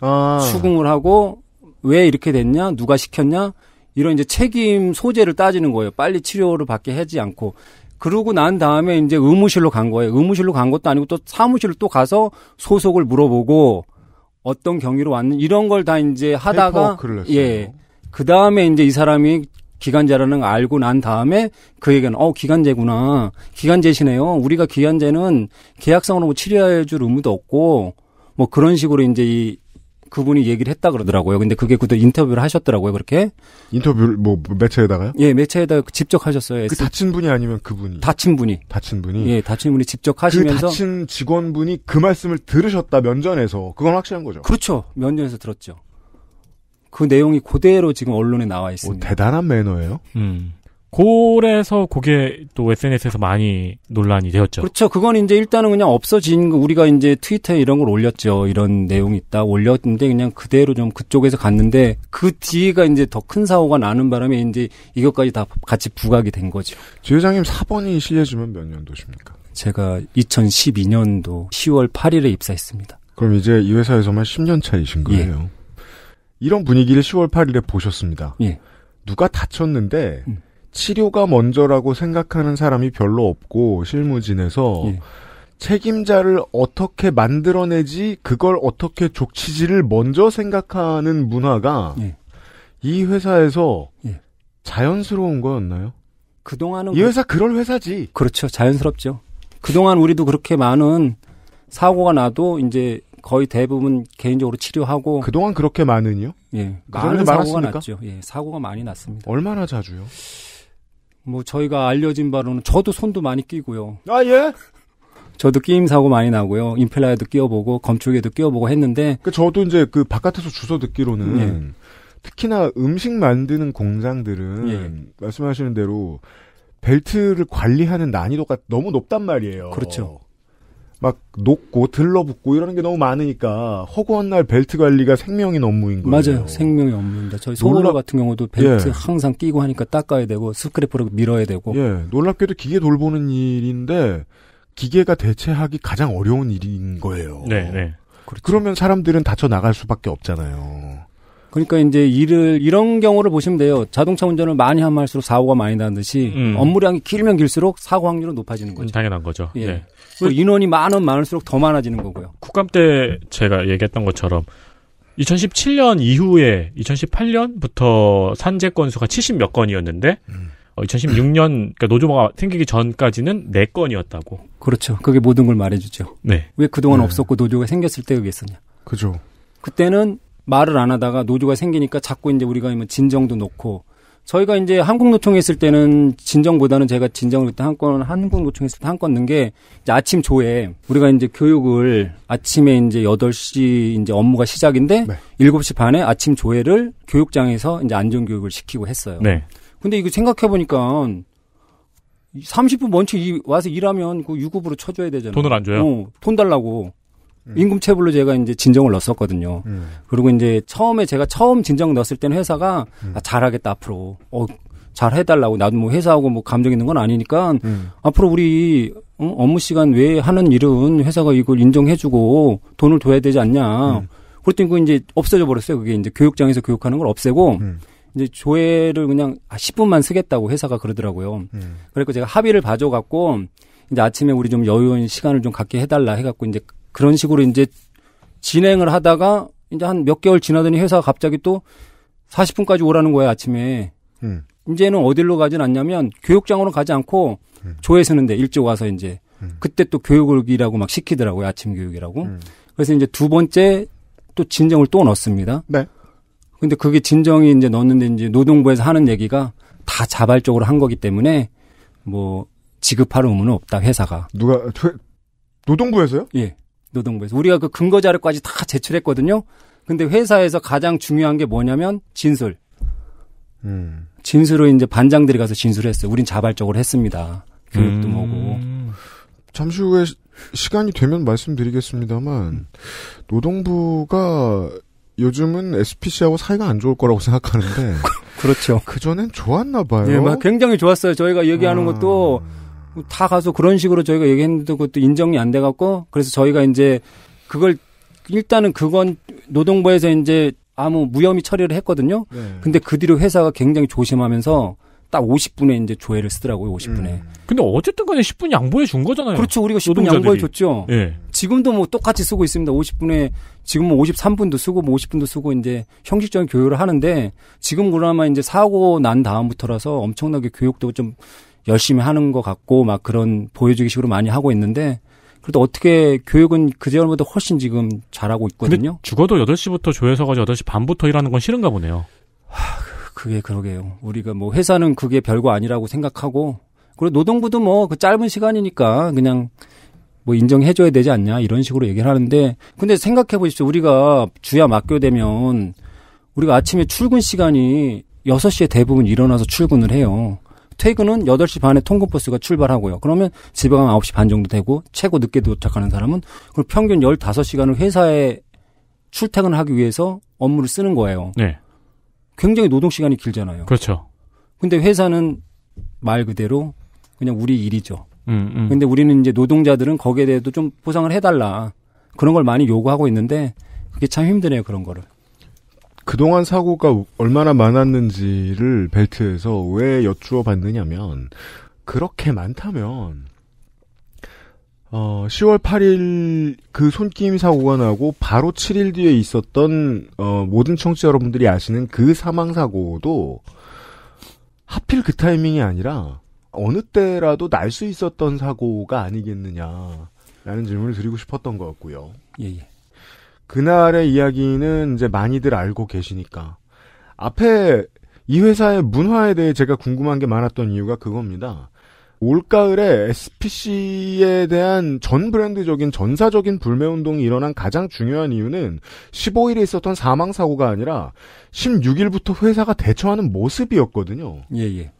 아. 추궁을 하고 왜 이렇게 됐냐, 누가 시켰냐 이런 이제 책임 소재를 따지는 거예요. 빨리 치료를 받게 하지 않고 그러고 난 다음에 이제 의무실로 간 거예요. 의무실로 간 것도 아니고 또 사무실로 또 가서 소속을 물어보고 어떤 경위로 왔는 이런 걸 다 이제 하다가 예. 그 다음에 이제 이 사람이 기간제라는 걸 알고 난 다음에 그얘기는어 기간제구나 기간제시네요. 우리가 기간제는 계약상으로 뭐 치료해 줄 의무도 없고 뭐 그런 식으로 이제 이 그분이 얘기를 했다 그러더라고요. 근데 그게 그때 인터뷰를 하셨더라고요. 그렇게 인터뷰를 뭐 매체에다가요? 예, 매체에다 직접 하셨어요. 그 다친 분이 아니면 그분이 다친 분이 다친 분이 예, 다친 분이 직접 그 하시면서 그 다친 직원분이 그 말씀을 들으셨다 면전에서 그건 확실한 거죠. 그렇죠. 면전에서 들었죠. 그 내용이 그대로 지금 언론에 나와 있습니다. 오, 대단한 매너예요. 음. 그래서 그게 또 SNS에서 많이 논란이 되었죠. 그렇죠. 그건 이제 일단은 그냥 없어진 거 우리가 이제 트위터에 이런 걸 올렸죠. 이런 내용이 있다 올렸는데 그냥 그대로 좀 그쪽에서 갔는데 그 뒤가 이제 더 큰 사고가 나는 바람에 이제 이것까지 다 같이 부각이 된 거죠. 주 회장님 4번이 실례지만 몇 년도십니까? 제가 2012년도 10월 8일에 입사했습니다. 그럼 이제 이 회사에서만 10년 차이신 예. 거예요. 예. 이런 분위기를 10월 8일에 보셨습니다. 예. 누가 다쳤는데 음. 치료가 먼저라고 생각하는 사람이 별로 없고 실무진에서 예. 책임자를 어떻게 만들어내지 그걸 어떻게 족치지를 먼저 생각하는 문화가 예. 이 회사에서 예. 자연스러운 거였나요? 그동안은 이 회사 그... 그럴 회사지. 그렇죠. 자연스럽죠. 그동안 우리도 그렇게 많은 사고가 나도 이제 거의 대부분 개인적으로 치료하고 그동안 그렇게 많은요? 예. 그 많은 사고가 났죠. 예. 사고가 많이 났습니다. 얼마나 자주요? 뭐 저희가 알려진 바로는 저도 손도 많이 끼고요. 아 예? 저도 끼임 사고 많이 나고요. 임펠라에도 끼워보고 검축에도 끼워보고 했는데. 그 저도 이제 그 바깥에서 주소 듣기로는 예. 특히나 음식 만드는 공장들은 예. 말씀하시는 대로 벨트를 관리하는 난이도가 너무 높단 말이에요. 그렇죠. 막 녹고 들러붙고 이러는 게 너무 많으니까 허구한 날 벨트 관리가 생명인 업무인 거예요. 맞아요. 생명의 업무입니다. 저희 소보라 놀랍... 같은 경우도 벨트 예. 항상 끼고 하니까 닦아야 되고 스크래퍼로 밀어야 되고. 예. 놀랍게도 기계 돌보는 일인데 기계가 대체하기 가장 어려운 일인 거예요. 네, 네. 그렇죠. 그러면 사람들은 다쳐 나갈 수밖에 없잖아요. 그러니까 이제 일을 이런 경우를 보시면 돼요. 자동차 운전을 많이 하면 할수록 사고가 많이 나는 듯이 음. 업무량이 길면 길수록 사고 확률은 높아지는 거죠. 음, 당연한 거죠. 예. 네. 뭐 인원이 많으 많을수록 더 많아지는 거고요. 국감 때 제가 얘기했던 것처럼 2017년 이후에 2018년부터 산재 건수가 70몇 건이었는데 음. 어, 2016년 그러니까 노조가 생기기 전까지는 4건이었다고. 그렇죠. 그게 모든 걸 말해주죠. 네. 왜 그동안 네. 없었고 노조가 생겼을 때 그게 있었냐. 그죠. 그때는 말을 안 하다가 노조가 생기니까 자꾸 이제 우리가 진정도 놓고 저희가 이제 한국노총에 있을 때는 진정보다는 제가 진정을 그때 한건 한국노총에 있을 때 한건 는게 이제 아침 조에 우리가 이제 교육을 아침에 이제 8시 이제 업무가 시작인데 네. 일곱 시 반에 아침 조회를 교육장에서 이제 안전교육을 시키고 했어요. 네. 근데 이거 생각해보니까 30분 먼저 와서 일하면 그 유급으로 쳐줘야 되잖아요. 돈을 안 줘요? 어, 돈 달라고. 음. 임금체불로 제가 이제 진정을 넣었었거든요. 음. 그리고 이제 처음에 제가 처음 진정 넣었을 때는 회사가 음. 아, 잘하겠다 앞으로 어, 잘 해달라고 나도 뭐 회사하고 뭐 감정 있는 건 아니니까 음. 앞으로 우리 어, 업무 시간 외에 하는 일은 회사가 이걸 인정해주고 돈을 줘야 되지 않냐. 음. 그랬더니 그 이제 없어져 버렸어요. 그게 이제 교육장에서 교육하는 걸 없애고. 이제 조회를 그냥 10분만 아, 쓰겠다고 회사가 그러더라고요. 음. 그래갖고 제가 합의를 봐줘갖고 이제 아침에 우리 좀 여유인 시간을 좀 갖게 해달라 해갖고 이제 그런 식으로 이제 진행을 하다가 이제 한 몇 개월 지나더니 회사가 갑자기 또 40분까지 오라는 거예요, 아침에. 음. 이제는 어디로 가진 않냐면 교육장으로 가지 않고 음. 조회 서는데 일찍 와서 이제 음. 그때 또 교육이라고 막 시키더라고요, 아침 교육이라고. 음. 그래서 이제 두 번째 또 진정을 또 넣습니다. 네. 근데 그게 진정이 이제 넣었는데 이제 노동부에서 하는 얘기가 다 자발적으로 한 거기 때문에 뭐 지급할 의무는 없다 회사가. 누가 노동부에서요? 예. 노동부에서 우리가 그 근거 자료까지 다 제출했거든요. 근데 회사에서 가장 중요한 게 뭐냐면 진술. 음. 진술을 이제 반장들이 가서 진술했어요. 우린 자발적으로 했습니다. 교육도 음. 뭐고. 잠시 후에 시간이 되면 말씀드리겠습니다만 노동부가 요즘은 SPC하고 사이가 안 좋을 거라고 생각하는데 *laughs* 그렇죠. 그 전엔 좋았나 봐요. 예, 막 굉장히 좋았어요. 저희가 얘기하는 아... 것도 다 가서 그런 식으로 저희가 얘기했는데 그것도 인정이 안 돼갖고 그래서 저희가 이제 그걸 일단은 그건 노동부에서 이제 아무 무혐의 처리를 했거든요. 네. 근데 그 뒤로 회사가 굉장히 조심하면서 딱 50분에 이제 조회를 쓰더라고요, 50분에. 음. 근데 어쨌든 간에 10분 양보해 준 거잖아요. 그렇죠. 우리가 10분 노동자들이. 양보해 줬죠. 예. 지금도 뭐 똑같이 쓰고 있습니다. 50분에, 지금 뭐 53분도 쓰고 뭐 50분도 쓰고 이제 형식적인 교육을 하는데 지금 그나마 이제 사고 난 다음부터라서 엄청나게 교육도 좀 열심히 하는 것 같고 막 그런 보여주기식으로 많이 하고 있는데 그래도 어떻게 교육은 그전보다 훨씬 지금 잘하고 있거든요. 죽어도 8시부터 조회서가지고 8시 반부터 일하는 건 싫은가 보네요. 하, 그게 그러게요. 우리가 뭐 회사는 그게 별거 아니라고 생각하고 그리고 노동부도 뭐 그 짧은 시간이니까 그냥 뭐 인정해줘야 되지 않냐 이런 식으로 얘기를 하는데 근데 생각해 보십시오. 우리가 주야 맞교되면 우리가 아침에 출근 시간이 6시에 대부분 일어나서 출근을 해요. 퇴근은 8시 반에 통근 버스가 출발하고요. 그러면 집에 가면 9시 반 정도 되고 최고 늦게 도착하는 사람은 그럼 평균 15시간을 회사에 출퇴근을 하기 위해서 업무를 쓰는 거예요. 네. 굉장히 노동 시간이 길잖아요. 그렇죠. 근데 회사는 말 그대로 그냥 우리 일이죠. 음, 음. 근데 우리는 이제 노동자들은 거기에 대해서 좀 보상을 해달라 그런 걸 많이 요구하고 있는데 그게 참 힘드네요 그런 거를. 그동안 사고가 얼마나 많았는지를 벨트에서 왜 여쭈어 봤느냐면 그렇게 많다면 어, 10월 8일 그 손김 사고가 나고 바로 7일 뒤에 있었던 어, 모든 청취자 여러분들이 아시는 그 사망 사고도 하필 그 타이밍이 아니라 어느 때라도 날 수 있었던 사고가 아니겠느냐라는 질문을 드리고 싶었던 것 같고요. 예, 예. 그날의 이야기는 이제 많이들 알고 계시니까. 앞에 이 회사의 문화에 대해 제가 궁금한 게 많았던 이유가 그겁니다. 올가을에 SPC에 대한 전 브랜드적인 전사적인 불매운동이 일어난 가장 중요한 이유는 15일에 있었던 사망사고가 아니라 16일부터 회사가 대처하는 모습이었거든요. 예, 예.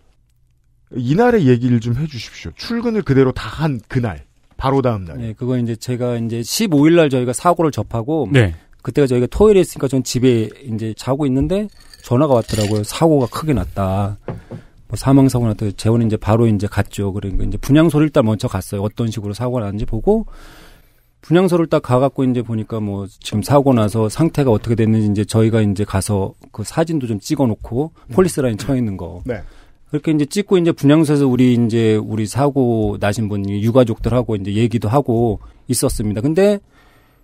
이날의 얘기를 좀 해주십시오. 출근을 그대로 다 한 그날. 바로 다음 날. 네, 그거 이제 제가 이제 15일 날 저희가 사고를 접하고 네. 그때가 저희가 토요일에었으니까전 집에 이제 자고 있는데 전화가 왔더라고요. 사고가 크게 났다. 뭐 사망 사고 났다. 재원이 이제 바로 이제 갔죠. 그러니까 이제 분향소를 일단 먼저 갔어요. 어떤 식으로 사고가 났는지 보고 분향소를 딱 가갖고 이제 보니까 뭐 지금 사고 나서 상태가 어떻게 됐는지 이제 저희가 이제 가서 그 사진도 좀 찍어놓고 음. 폴리스 라인 쳐 있는 거. 네. 그렇게 이제 찍고 이제 분양소에서 우리 이제 우리 사고 나신 분 유가족들하고 이제 얘기도 하고 있었습니다. 근데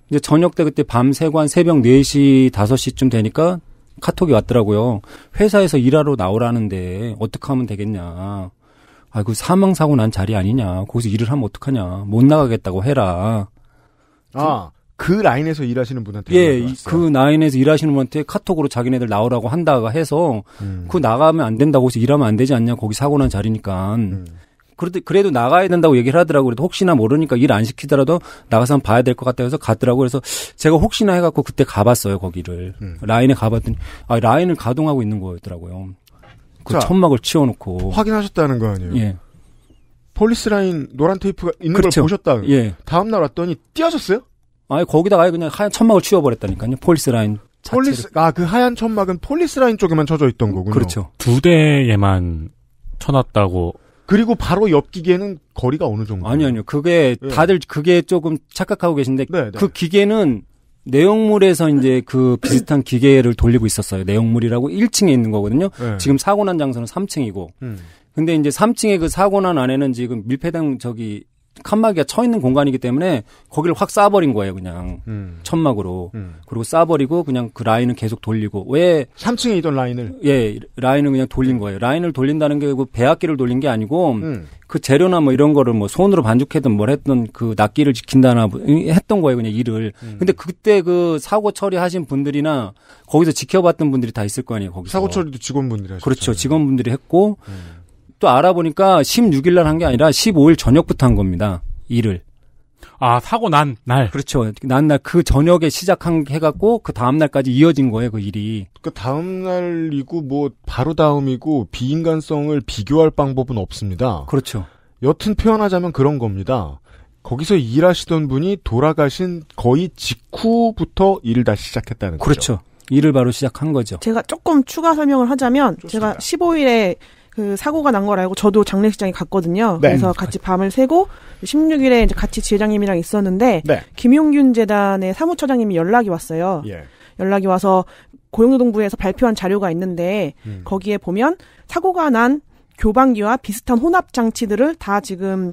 이제 저녁 때 그때 밤새고 한 새벽 4시, 5시쯤 되니까 카톡이 왔더라고요. 회사에서 일하러 나오라는데 어떻게 하면 되겠냐. 아, 그 사망사고 난 자리 아니냐. 거기서 일을 하면 어떡하냐. 못 나가겠다고 해라. 아, 그 라인에서 일하시는 분한테 예, 그 라인에서 일하시는 분한테 카톡으로 자기네들 나오라고 한다가 해서 음. 그 나가면 안 된다고 해서 일하면 안 되지 않냐 거기 사고 난 자리니까 음. 그래도 그래도 나가야 된다고 얘기를 하더라고 그래도 혹시나 모르니까 일 안 시키더라도 나가서 한번 봐야 될 것 같다 해서 갔더라고 그래서 제가 혹시나 해갖고 그때 가봤어요 거기를 음. 라인에 가봤더니 아 라인을 가동하고 있는 거였더라고요 그 자, 천막을 치워놓고 확인하셨다는 거 아니에요? 예. 폴리스 라인 노란 테이프가 있는 그렇죠. 걸 보셨다. 예. 다음 날 왔더니 띄어졌어요? 아니 거기다가 그냥 하얀 천막을 치워버렸다니까요. 폴리스 라인. 아, 폴리스 아 그 하얀 천막은 폴리스 라인 쪽에만 쳐져 있던 거군요. 그렇죠. 두 대에만 쳐놨다고 그리고 바로 옆 기계는 거리가 어느 정도? 아니요, 아니요. 그게 네. 다들 그게 조금 착각하고 계신데 네, 네. 그 기계는 내용물에서 이제 그 비슷한 기계를 돌리고 있었어요. 내용물이라고 1층에 있는 거거든요. 예. 지금 사고 난 장소는 3층이고. 음. 근데 이제 3층에그 사고 난 안에는 지금 밀폐된 저기 칸막이가 쳐 있는 공간이기 때문에 거기를 확 쏴버린 거예요, 그냥. 음. 천막으로. 음. 그리고 쏴버리고 그냥 그 라인은 계속 돌리고. 왜. 3층에 있던 라인을? 예, 라인을 그냥 돌린 거예요. 라인을 돌린다는 게 그 배악기를 돌린 게 아니고 음. 그 재료나 뭐 이런 거를 뭐 손으로 반죽해든뭘 했든 그 납기를 지킨다나 뭐 했던 거예요, 그냥 일을. 음. 근데 그때 그 사고 처리하신 분들이나 거기서 지켜봤던 분들이 다 있을 거 아니에요, 거기서. 사고 처리도 직원분들이 하셨죠. 그렇죠. 직원분들이 했고. 음. 또 알아보니까 16일 날 한 게 아니라 15일 저녁부터 한 겁니다. 일을. 아, 사고 난 날. 그렇죠. 난 날 그 저녁에 시작한 해갖고 그 다음 날까지 이어진 거예요, 그 일이. 그 다음 날이고 뭐 바로 다음이고 비인간성을 비교할 방법은 없습니다. 그렇죠. 여튼 표현하자면 그런 겁니다. 거기서 일하시던 분이 돌아가신 거의 직후부터 일을 다시 시작했다는 거죠. 그렇죠. 일을 바로 시작한 거죠. 제가 조금 추가 설명을 하자면 좋습니다. 제가 15일에 그 사고가 난 걸 알고 저도 장례식장에 갔거든요. 네. 그래서 같이 밤을 새고 16일에 이제 같이 지회장님이랑 있었는데 네. 김용균 재단의 사무처장님이 연락이 왔어요. 예. 연락이 와서 고용노동부에서 발표한 자료가 있는데 음. 거기에 보면 사고가 난 교방기와 비슷한 혼합 장치들을 다 지금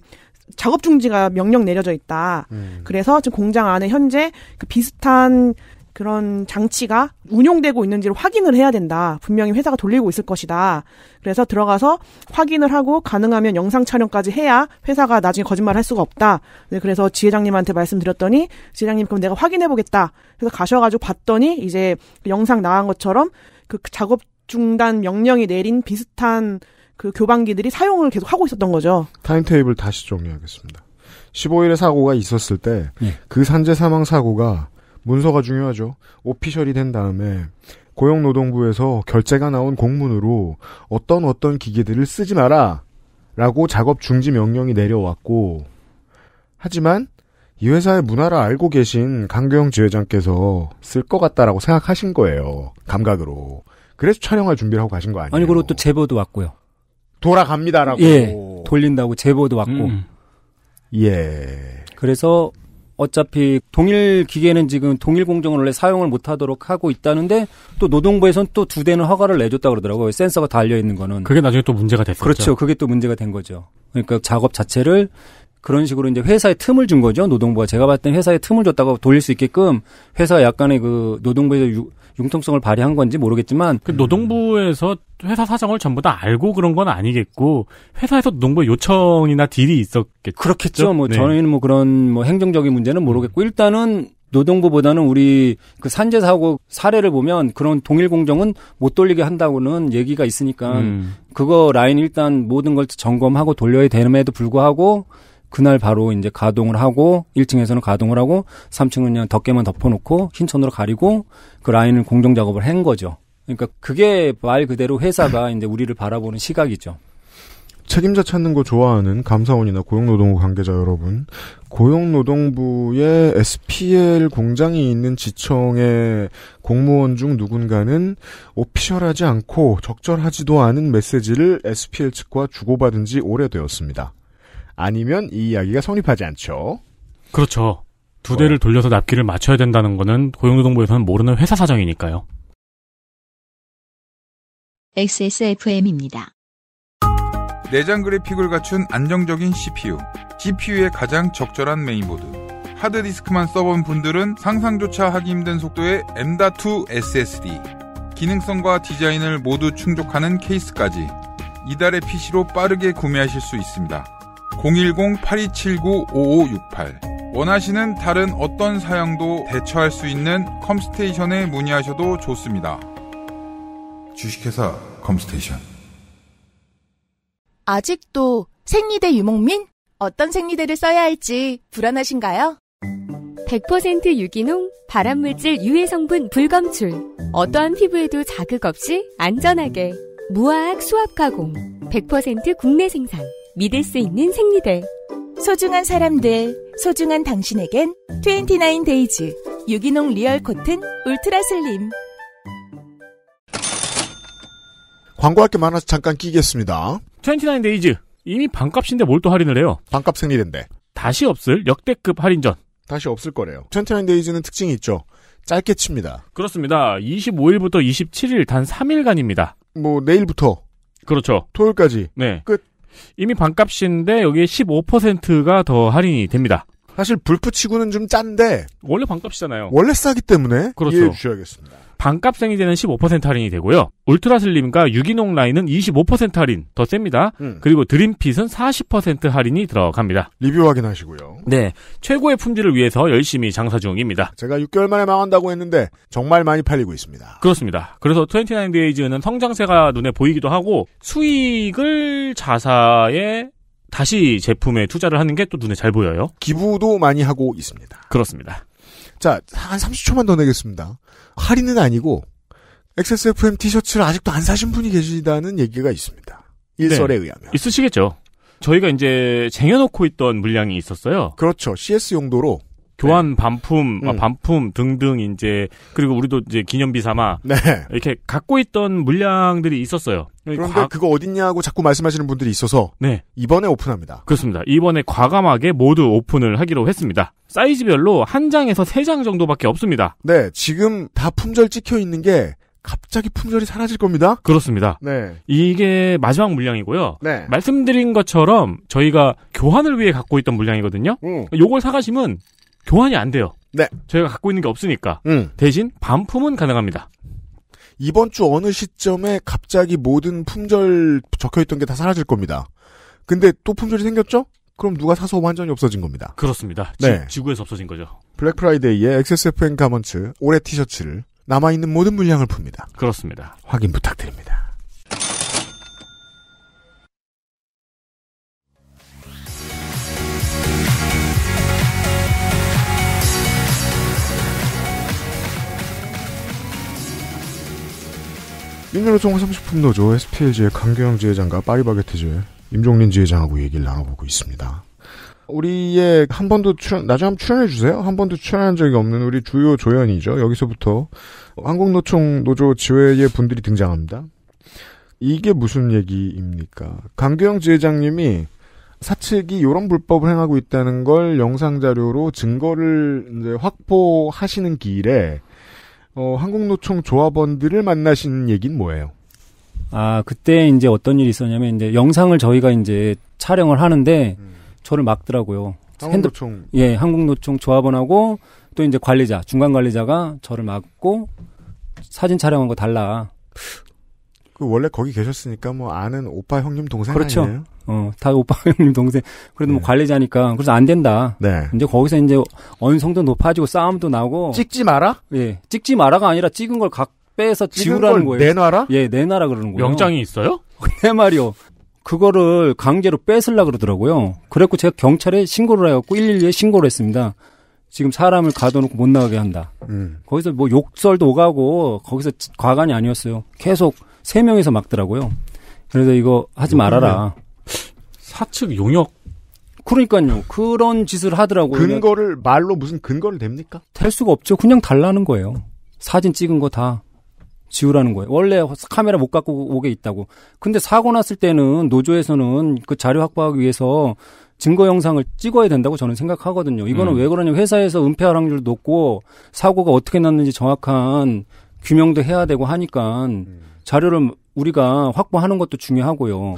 작업 중지가 명령 내려져 있다. 음. 그래서 지금 공장 안에 현재 그 비슷한 그런 장치가 운용되고 있는지를 확인을 해야 된다. 분명히 회사가 돌리고 있을 것이다. 그래서 들어가서 확인을 하고 가능하면 영상 촬영까지 해야 회사가 나중에 거짓말 할 수가 없다. 네, 그래서 지회장님한테 말씀드렸더니 지회장님 그럼 내가 확인해 보겠다. 그래서 가셔가지고 봤더니 이제 영상 나간 것처럼 그 작업 중단 명령이 내린 비슷한 그교방기들이 사용을 계속 하고 있었던 거죠. 타임테이블 다시 정리하겠습니다. 15일에 사고가 있었을 때그 네. 예. 산재 사망 사고가 문서가 중요하죠. 오피셜이 된 다음에 고용노동부에서 결제가 나온 공문으로 어떤 어떤 기계들을 쓰지 마라 라고 작업 중지 명령이 내려왔고 하지만 이 회사의 문화를 알고 계신 강경영 지회장께서 쓸 것 같다라고 생각하신 거예요. 감각으로. 그래서 촬영할 준비를 하고 가신 거 아니에요? 아니, 그리고 또 제보도 왔고요. 돌아갑니다라고. 예. 돌린다고 제보도 왔고. 음. 예. 그래서 어차피 동일 기계는 지금 동일 공정을 원래 사용을 못하도록 하고 있다는데 또 노동부에선 또두 대는 허가를 내줬다 그러더라고요. 센서가 달려 있는 거는 그게 나중에 또 문제가 됐죠. 그렇죠. 그게 또 문제가 된 거죠. 그러니까 작업 자체를 그런 식으로 이제 회사에 틈을 준 거죠. 노동부가 제가 봤을 때 회사에 틈을 줬다고 돌릴 수 있게끔 회사 약간의 그 노동부에서 유, 융통성을 발휘한 건지 모르겠지만 그 노동부에서 회사 사정을 전부 다 알고 그런 건 아니겠고 회사에서 노동부 요청이나 딜이 있었겠죠. 그렇겠죠. 뭐 네. 저는뭐 그런 뭐 행정적인 문제는 모르겠고 일단은 노동부보다는 우리 그 산재 사고 사례를 보면 그런 동일 공정은 못 돌리게 한다고는 얘기가 있으니까 음. 그거 라인 일단 모든 걸 점검하고 돌려야 되음에도 불구하고 그날 바로 이제 가동을 하고 1층에서는 가동을 하고 3층은 그냥 덮개만 덮어놓고 흰천으로 가리고 그 라인을 공정 작업을 한 거죠. 그러니까 그게 말 그대로 회사가 이제 우리를 바라보는 시각이죠. 책임자 찾는 거 좋아하는 감사원이나 고용노동부 관계자 여러분, 고용노동부의 SPL 공장이 있는 지청의 공무원 중 누군가는 오피셜하지 않고 적절하지도 않은 메시지를 SPL 측과 주고받은 지 오래되었습니다. 아니면 이 이야기가 성립하지 않죠. 그렇죠. 두 대를 어. 돌려서 납기를 맞춰야 된다는 거는 고용노동부에서는 모르는 회사 사정이니까요. XSFM입니다. 내장 그래픽을 갖춘 안정적인 CPU, GPU의 가장 적절한 메인보드. 하드디스크만 써본 분들은 상상조차 하기 힘든 속도의 M.2 SSD. 기능성과 디자인을 모두 충족하는 케이스까지 이달의 PC로 빠르게 구매하실 수 있습니다. 010-8279-5568. 원하시는 다른 어떤 사양도 대처할 수 있는 컴스테이션에 문의하셔도 좋습니다. 주식회사 컴스테이션. 아직도 생리대 유목민? 어떤 생리대를 써야 할지 불안하신가요? 100% 유기농, 발암물질 유해 성분 불검출. 어떠한 피부에도 자극 없이 안전하게. 무화학 수압 가공. 100% 국내 생산. 믿을 수 있는 생리대. 소중한 사람들, 소중한 당신에겐 29데이즈 유기농 리얼 코튼 울트라 슬림. 광고할 게 많아서 잠깐 끼겠습니다. 29데이즈 이미 반값인데 뭘 또 할인을 해요? 반값 생리대인데. 다시 없을 역대급 할인전. 다시 없을 거래요. 29데이즈는 특징이 있죠. 짧게 칩니다. 그렇습니다. 25일부터 27일 단 3일간입니다. 뭐 내일부터 그렇죠. 토요일까지. 네. 끝. 이미 반값인데 여기에 15%가 더 할인이 됩니다. 사실 불프치고는 좀 짠데 원래 반값이잖아요. 원래 싸기 때문에 그렇죠. 이해해 주셔야겠습니다. 반값생이 되는 15% 할인이 되고요. 울트라슬림과 유기농 라인은 25% 할인 더 셉니다. 음. 그리고 드림핏은 40% 할인이 들어갑니다. 리뷰 확인하시고요. 네. 최고의 품질을 위해서 열심히 장사 중입니다. 제가 6개월 만에 망한다고 했는데 정말 많이 팔리고 있습니다. 그렇습니다. 그래서 29데이즈는 성장세가 눈에 보이기도 하고 수익을 자사에 다시 제품에 투자를 하는 게 또 눈에 잘 보여요. 기부도 많이 하고 있습니다. 그렇습니다. 자, 한 30초만 더 내겠습니다. 할인은 아니고, XSFM 티셔츠를 아직도 안 사신 분이 계시다는 얘기가 있습니다. 일설에 네, 의하면. 있으시겠죠. 저희가 이제 쟁여놓고 있던 물량이 있었어요. 그렇죠. CS 용도로 교환 네. 반품, 아, 음. 아, 반품 등등 이제 그리고 우리도 이제 기념비 삼아 네. 이렇게 갖고 있던 물량들이 있었어요. 그런데 과... 그거 어딨냐고 자꾸 말씀하시는 분들이 있어서 네. 이번에 오픈합니다. 그렇습니다. 이번에 과감하게 모두 오픈을 하기로 했습니다. 사이즈별로 한 장에서 세 장 정도밖에 없습니다. 네, 지금 다 품절 찍혀 있는 게 갑자기 품절이 사라질 겁니다. 그렇습니다. 네. 이게 마지막 물량이고요. 네. 말씀드린 것처럼 저희가 교환을 위해 갖고 있던 물량이거든요. 음. 요걸 사가시면 교환이 안 돼요. 네. 저희가 갖고 있는 게 없으니까. 음. 대신 반품은 가능합니다. 이번 주 어느 시점에 갑자기 모든 품절 적혀있던 게 다 사라질 겁니다. 근데 또 품절이 생겼죠? 그럼 누가 사서 완전히 없어진 겁니다. 그렇습니다. 네. 지, 구에서 없어진 거죠. 블랙 프라이데이에 XSFN 가먼츠 올해 티셔츠를 남아있는 모든 물량을 풉니다. 그렇습니다. 확인 부탁드립니다. 민노총 3 0분노조 SPLG의 강규영 지회장과 파리바게트 즈회 임종린 지회장하고 얘기를 나눠보고 있습니다. 우리의 한 번도 출연, 나중에 한번 출연해주세요. 한 번도 출연한 적이 없는 우리 주요 조연이죠. 여기서부터 한국노총 노조 지회의 분들이 등장합니다. 이게 무슨 얘기입니까? 강규영 지회장님이 사측이 이런 불법을 행하고 있다는 걸 영상 자료로 증거를 확보하시는 길에 어, 한국노총 조합원들을 만나신 얘기는 뭐예요? 아, 그때 이제 어떤 일이 있었냐면 이제 영상을 저희가 이제 촬영을 하는데 음. 저를 막더라고요. 한국노총 핸드, 예, 한국노총 조합원하고 또 이제 관리자, 중간 관리자가 저를 막고 사진 촬영한 거 달라. 그 원래 거기 계셨으니까 뭐 아는 오빠 형님 동생 그렇죠. 아니에요? 어, 다 오빠 *laughs* 형님 동생. 그래도 뭐 네. 뭐 관리자니까 그래서 안 된다. 네. 이제 거기서 이제 어느 정도 높아지고 싸움도 나고 찍지 마라? 예. 찍지 마라가 아니라 찍은 걸 각 빼서 지우라는 거예요. 내놔라? 예, 내놔라 그러는 거예요. 영장이 있어요? 내 *laughs* 말이요. 네 그거를 강제로 뺏으려 그러더라고요. 그랬고 제가 경찰에 신고를 해갖고 112에 신고를 했습니다. 지금 사람을 가둬놓고 못 나가게 한다. 음. 거기서 뭐 욕설도 오가고 거기서 과관이 아니었어요. 계속 세 명이서 막더라고요. 그래서 이거 하지 말아라. 사측 용역. 그러니까요. 그런 짓을 하더라고요. 그러니까 근거를 말로 무슨 근거를 댑니까? 될 수가 없죠. 그냥 달라는 거예요. 사진 찍은 거 다 지우라는 거예요. 원래 카메라 못 갖고 오게 있다고. 근데 사고 났을 때는 노조에서는 그 자료 확보하기 위해서 증거 영상을 찍어야 된다고 저는 생각하거든요. 이거는 음. 왜 그러냐면 회사에서 은폐할 확률도 높고 사고가 어떻게 났는지 정확한 규명도 해야 되고 하니까 음. 자료를 우리가 확보하는 것도 중요하고요.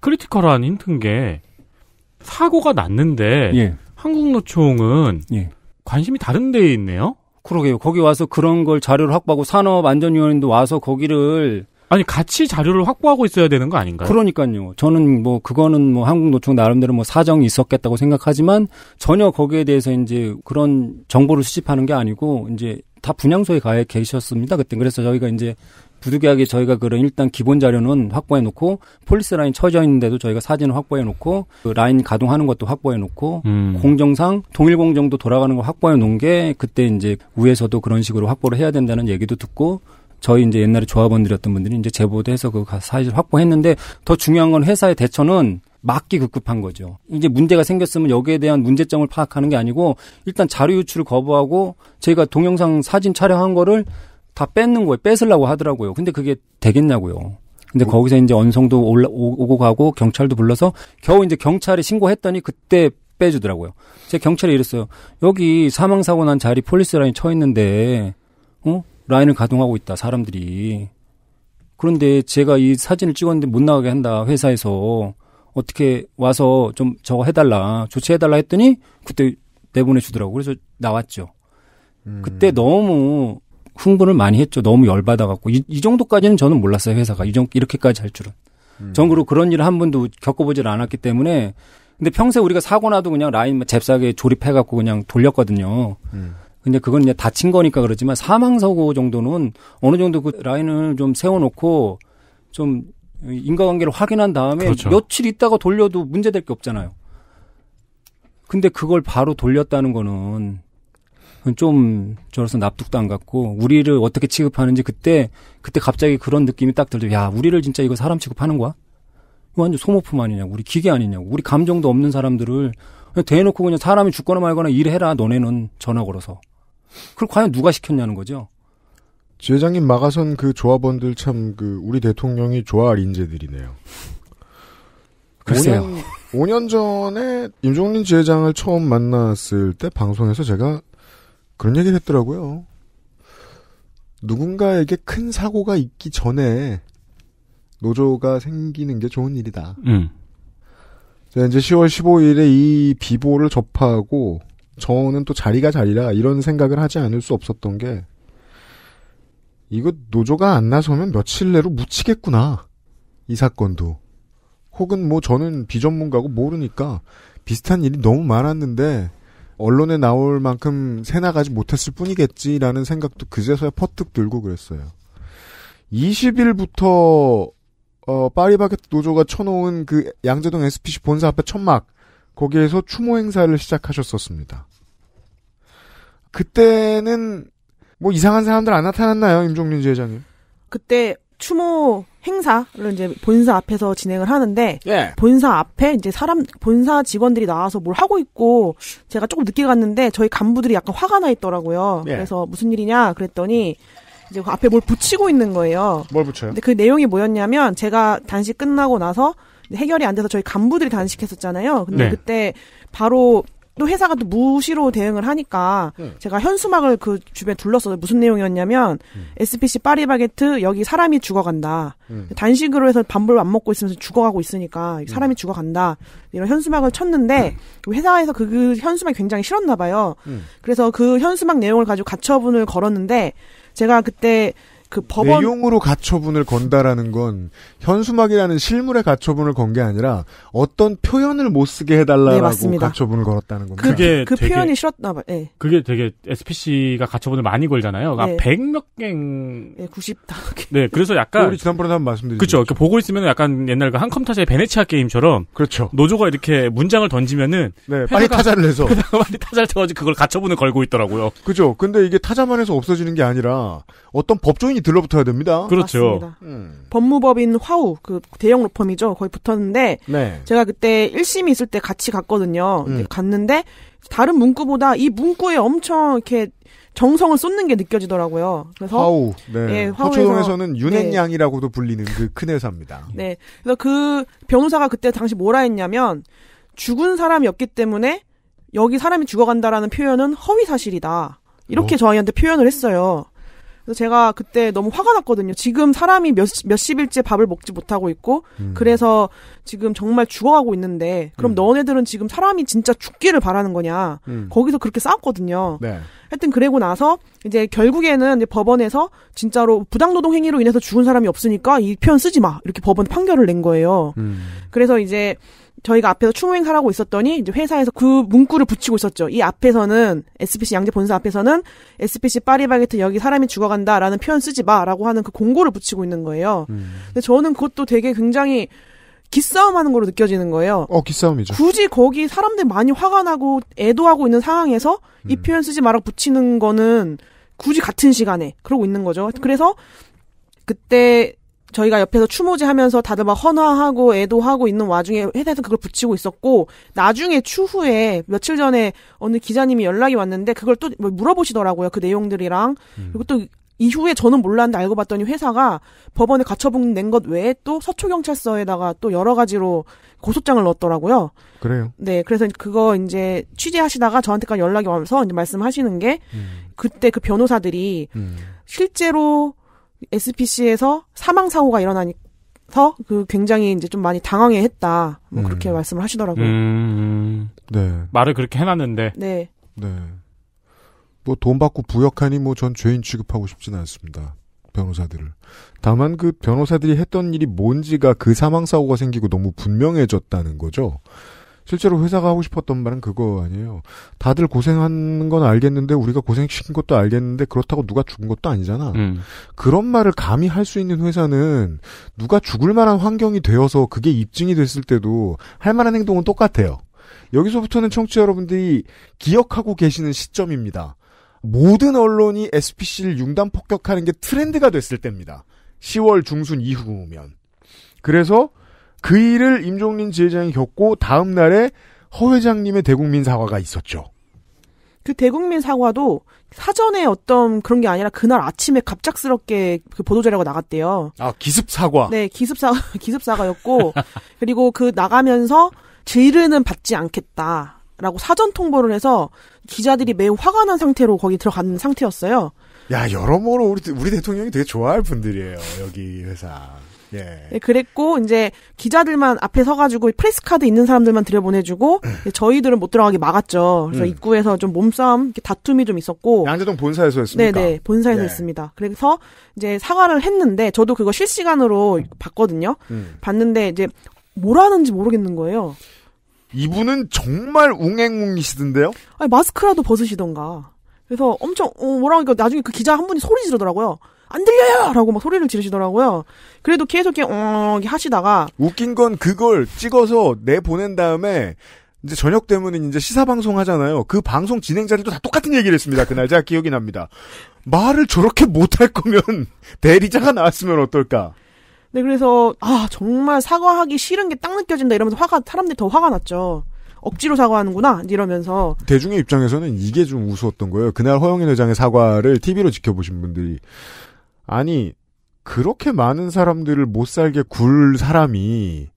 크리티컬한 힌트인 게 사고가 났는데 예. 한국노총은 예. 관심이 다른 데에 있네요. 그러게요. 거기 와서 그런 걸 자료를 확보하고 산업안전위원회도 와서 거기를 아니 같이 자료를 확보하고 있어야 되는 거 아닌가요? 그러니까요. 저는 뭐 그거는 뭐 한국노총 나름대로 뭐 사정이 있었겠다고 생각하지만 전혀 거기에 대해서 이제 그런 정보를 수집하는 게 아니고 이제 다분양소에 가해 계셨습니다. 그때 그래서 저희가 이제 부득이하게 저희가 그런 일단 기본 자료는 확보해 놓고 폴리스 라인 처져 있는데도 저희가 사진을 확보해 놓고 그 라인 가동하는 것도 확보해 놓고 음. 공정상 동일 공정도 돌아가는 거 확보해 놓은 게 그때 이제 위에서도 그런 식으로 확보를 해야 된다는 얘기도 듣고 저희 이제 옛날에 조합원들이었던 분들이 이제 제보도 해서 그 사실을 확보했는데 더 중요한 건 회사의 대처는 막기 급급한 거죠. 이제 문제가 생겼으면 여기에 대한 문제점을 파악하는 게 아니고 일단 자료 유출을 거부하고 저희가 동영상 사진 촬영한 거를 다 뺏는 거예요. 뺏으려고 하더라고요. 근데 그게 되겠냐고요. 근데 뭐- 거기서 이제 언성도 올라, 오고 가고 경찰도 불러서 겨우 이제 경찰에 신고했더니 그때 빼주더라고요. 제가 경찰에 이랬어요. 여기 사망 사고 난 자리 폴리스 라인 쳐 있는데 어? 라인을 가동하고 있다. 사람들이. 그런데 제가 이 사진을 찍었는데 못 나가게 한다. 회사에서 어떻게 와서 좀 저거 해달라. 조치해달라 했더니 그때 내보내주더라고요. 그래서 나왔죠. 음. 그때 너무 흥분을 많이 했죠. 너무 열받아갖고. 이, 이 정도까지는 저는 몰랐어요. 회사가. 이 정도, 이렇게까지 할 줄은. 음. 전 그리고 그런 일을 한 번도 겪어보질 않았기 때문에 근데 평소에 우리가 사고 나도 그냥 라인 잽싸게 조립해갖고 그냥 돌렸거든요. 음. 근데 그건 이제 다친 거니까 그러지만 사망사고 정도는 어느 정도 그 라인을 좀 세워놓고 좀 인과관계를 확인한 다음에 그렇죠. 며칠 있다가 돌려도 문제될 게 없잖아요. 근데 그걸 바로 돌렸다는 거는 좀 저로서 납득도 안 갔고 우리를 어떻게 취급하는지 그때 그때 갑자기 그런 느낌이 딱 들죠. 야 우리를 진짜 이거 사람 취급하는 거야? 완전 소모품 아니냐고 우리 기계 아니냐고 우리 감정도 없는 사람들을 그냥 대놓고 그냥 사람이 죽거나 말거나 일해라 너네는 전화 걸어서 그걸 과연 누가 시켰냐는 거죠. 지회장님 막아선 그 조합원들 참 그 우리 대통령이 좋아할 인재들이네요. 글쎄요. 5년, 5년 전에 임종민 지회장을 처음 만났을 때 방송에서 제가 그런 얘기를 했더라고요. 누군가에게 큰 사고가 있기 전에 노조가 생기는 게 좋은 일이다. 음. 제가 이제 10월 15일에 이 비보를 접하고 저는 또 자리가 자리라 이런 생각을 하지 않을 수 없었던 게 이거 노조가 안 나서면 며칠 내로 묻히겠구나. 이 사건도. 혹은 뭐 저는 비전문가고 모르니까 비슷한 일이 너무 많았는데 언론에 나올 만큼 새나가지 못했을 뿐이겠지라는 생각도 그제서야 퍼뜩 들고 그랬어요. 20일부터 어, 파리바게트 노조가 쳐놓은 그 양재동 SPC 본사 앞에 천막 거기에서 추모 행사를 시작하셨었습니다. 그때는 뭐 이상한 사람들 안 나타났나요, 임종민 지회장님? 그때 추모 행사를 이제 본사 앞에서 진행을 하는데 예. 본사 앞에 이제 사람 본사 직원들이 나와서 뭘 하고 있고 제가 조금 늦게 갔는데 저희 간부들이 약간 화가 나 있더라고요. 예. 그래서 무슨 일이냐 그랬더니 이제 그 앞에 뭘 붙이고 있는 거예요. 뭘 붙여요? 근데 그 내용이 뭐였냐면 제가 단식 끝나고 나서 해결이 안 돼서 저희 간부들이 단식했었잖아요. 근데 네. 그때 바로 또 회사가 또 무시로 대응을 하니까 네. 제가 현수막을 그 주변에 둘러서 렀 무슨 내용이었냐면 음. SPC 파리바게트 여기 사람이 죽어간다. 음. 단식으로 해서 밥을 안 먹고 있으면서 죽어가고 있으니까 사람이 음. 죽어간다. 이런 현수막을 쳤는데 음. 회사에서 그, 그 현수막이 굉장히 싫었나 봐요. 음. 그래서 그 현수막 내용을 가지고 가처분을 걸었는데 제가 그때 그 법원 내용으로 가처분을 건다라는 건 현수막이라는 실물의 가처분을 건 게 아니라 어떤 표현을 못 쓰게 해달라라고 네, 가처분을 걸었다는 겁니다. 그, 그게 그, 되게, 표현이 싫었나 봐. 네. 그게 되게 SPC가 가처분을 많이 걸잖아요. 그러니까 네. 아100몇 갱. 네, 예, 90다. 네, 그래서 약간 우리 지난번에 한번 말씀드렸 그렇죠. 이렇게 보고 있으면 약간 옛날 그한컴타자의 베네치아 게임처럼 그렇죠. 노조가 이렇게 문장을 던지면은 네, 회사가, 빨리 타자를 해서 빨리 타자를 쳐가지고 그걸 가처분을 걸고 있더라고요. 그죠. 근데 이게 타자만 해서 없어지는 게 아니라 어떤 법조인이 들러붙어야 됩니다. 그렇죠. 음. 법무법인 화우 그 대형 로펌이죠. 거의 붙었는데 네. 제가 그때 1심이 있을 때 같이 갔거든요. 음. 갔는데 다른 문구보다 이 문구에 엄청 이렇게 정성을 쏟는 게 느껴지더라고요. 그래서 화우, 네. 예, 네 서초동에서는 윤앤양이라고도 네. 불리는 그 큰 회사입니다. 네, 그래서 그 변호사가 그때 당시 뭐라 했냐면 죽은 사람이 었기 때문에 여기 사람이 죽어간다라는 표현은 허위 사실이다. 이렇게 어. 저희한테 표현을 했어요. 그래서 제가 그때 너무 화가 났거든요. 지금 사람이 몇, 몇십일째 밥을 먹지 못하고 있고, 음. 그래서 지금 정말 죽어가고 있는데, 그럼 음. 너네들은 지금 사람이 진짜 죽기를 바라는 거냐. 음. 거기서 그렇게 싸웠거든요. 네. 하여튼 그러고 나서, 이제 결국에는 이제 법원에서 진짜로 부당노동 행위로 인해서 죽은 사람이 없으니까 이 표현 쓰지 마. 이렇게 법원 판결을 낸 거예요. 음. 그래서 이제, 저희가 앞에서 추모행사하고 있었더니 이제 회사에서 그 문구를 붙이고 있었죠. 이 앞에서는 SPC 양재 본사 앞에서는 SPC 파리바게트 여기 사람이 죽어간다라는 표현 쓰지 마라고 하는 그 공고를 붙이고 있는 거예요. 음. 근데 저는 그것도 되게 굉장히 기싸움하는 걸로 느껴지는 거예요. 어, 기싸움이죠. 굳이 거기 사람들 많이 화가 나고 애도하고 있는 상황에서 음. 이 표현 쓰지 마라 고 붙이는 거는 굳이 같은 시간에 그러고 있는 거죠. 그래서 그때 저희가 옆에서 추모제 하면서 다들 막 헌화하고 애도하고 있는 와중에 회사에서 그걸 붙이고 있었고 나중에 추후에 며칠 전에 어느 기자님이 연락이 왔는데 그걸 또 뭐 물어보시더라고요. 그 내용들이랑. 음. 그리고 또 이후에 저는 몰랐는데 알고 봤더니 회사가 법원에 가처분 낸 것 외에 또 서초경찰서에다가 또 여러 가지로 고소장을 넣었더라고요. 그래요? 네, 그래서 그거 이제 취재하시다가 저한테까지 연락이 와서 이제 말씀하시는 게 음. 그때 그 변호사들이 음. 실제로 SPC에서 사망 사고가 일어나서 그 굉장히 이제 좀 많이 당황해했다 뭐 음. 그렇게 음. 말씀을 하시더라고요. 음, 음... 네. 말을 그렇게 해놨는데. 네. 네. 뭐 돈 받고 부역하니 뭐 전 죄인 취급하고 싶지는 않습니다. 변호사들을. 다만 그 변호사들이 했던 일이 뭔지가 그 사망 사고가 생기고 너무 분명해졌다는 거죠. 실제로 회사가 하고 싶었던 말은 그거 아니에요. 다들 고생한건 알겠는데 우리가 고생시킨 것도 알겠는데 그렇다고 누가 죽은 것도 아니잖아. 음. 그런 말을 감히 할 수 있는 회사는 누가 죽을 만한 환경이 되어서 그게 입증이 됐을 때도 할 만한 행동은 똑같아요. 여기서부터는 청취자 여러분들이 기억하고 계시는 시점입니다. 모든 언론이 SPC를 융단 폭격하는 게 트렌드가 됐을 때입니다. 10월 중순 이후면. 그래서 그 일을 임종린 지회장이 겪고 다음 날에 허 회장님의 대국민 사과가 있었죠. 그 대국민 사과도 사전에 어떤 그런 게 아니라 그날 아침에 갑작스럽게 그 보도자료가 나갔대요. 아 기습 사과. 네, 기습 사 *laughs* 기습 사과였고 그리고 그 나가면서 질의는 받지 않겠다. 라고 사전 통보를 해서 기자들이 매우 화가 난 상태로 거기 들어간 상태였어요. 야, 여러모로 우리, 우리 대통령이 되게 좋아할 분들이에요, 여기 회사. 예. 예. 그랬고 이제 기자들만 앞에 서가지고 프레스 카드 있는 사람들만 들여보내주고 음. 저희들은 못 들어가게 막았죠. 그래서 음. 입구에서 좀 몸싸움, 다툼이 좀 있었고 양재동 본사에서 했습니까? 네네 네, 본사에서 예. 했습니다. 그래서 이제 사과를 했는데 저도 그거 실시간으로 음. 봤거든요. 음. 봤는데 이제 뭘하는지 모르겠는 거예요. 이분은 정말 웅행웅이시던데요? 아니 마스크라도 벗으시던가. 그래서 엄청 어, 뭐라 그러니까 나중에 그 기자 한 분이 소리 지르더라고요. 안 들려요! 라고 막 소리를 지르시더라고요. 그래도 계속 이렇게, 어, 하시다가. 웃긴 건 그걸 찍어서 내보낸 다음에, 이제 저녁 되면 이제 시사방송 하잖아요. 그 방송 진행자들도 다 똑같은 얘기를 했습니다. 그날 제가 기억이 납니다. 말을 저렇게 못할 거면, *laughs* 대리자가 나왔으면 어떨까? 네, 그래서, 아, 정말 사과하기 싫은 게 딱 느껴진다 이러면서 화가, 사람들이 더 화가 났죠. 억지로 사과하는구나 이러면서 대중의 입장에서는 이게 좀 우스웠던 거예요. 그날 허영인 회장의 사과를 TV로 지켜보신 분들이 아니 그렇게 많은 사람들을 못 살게 굴 사람이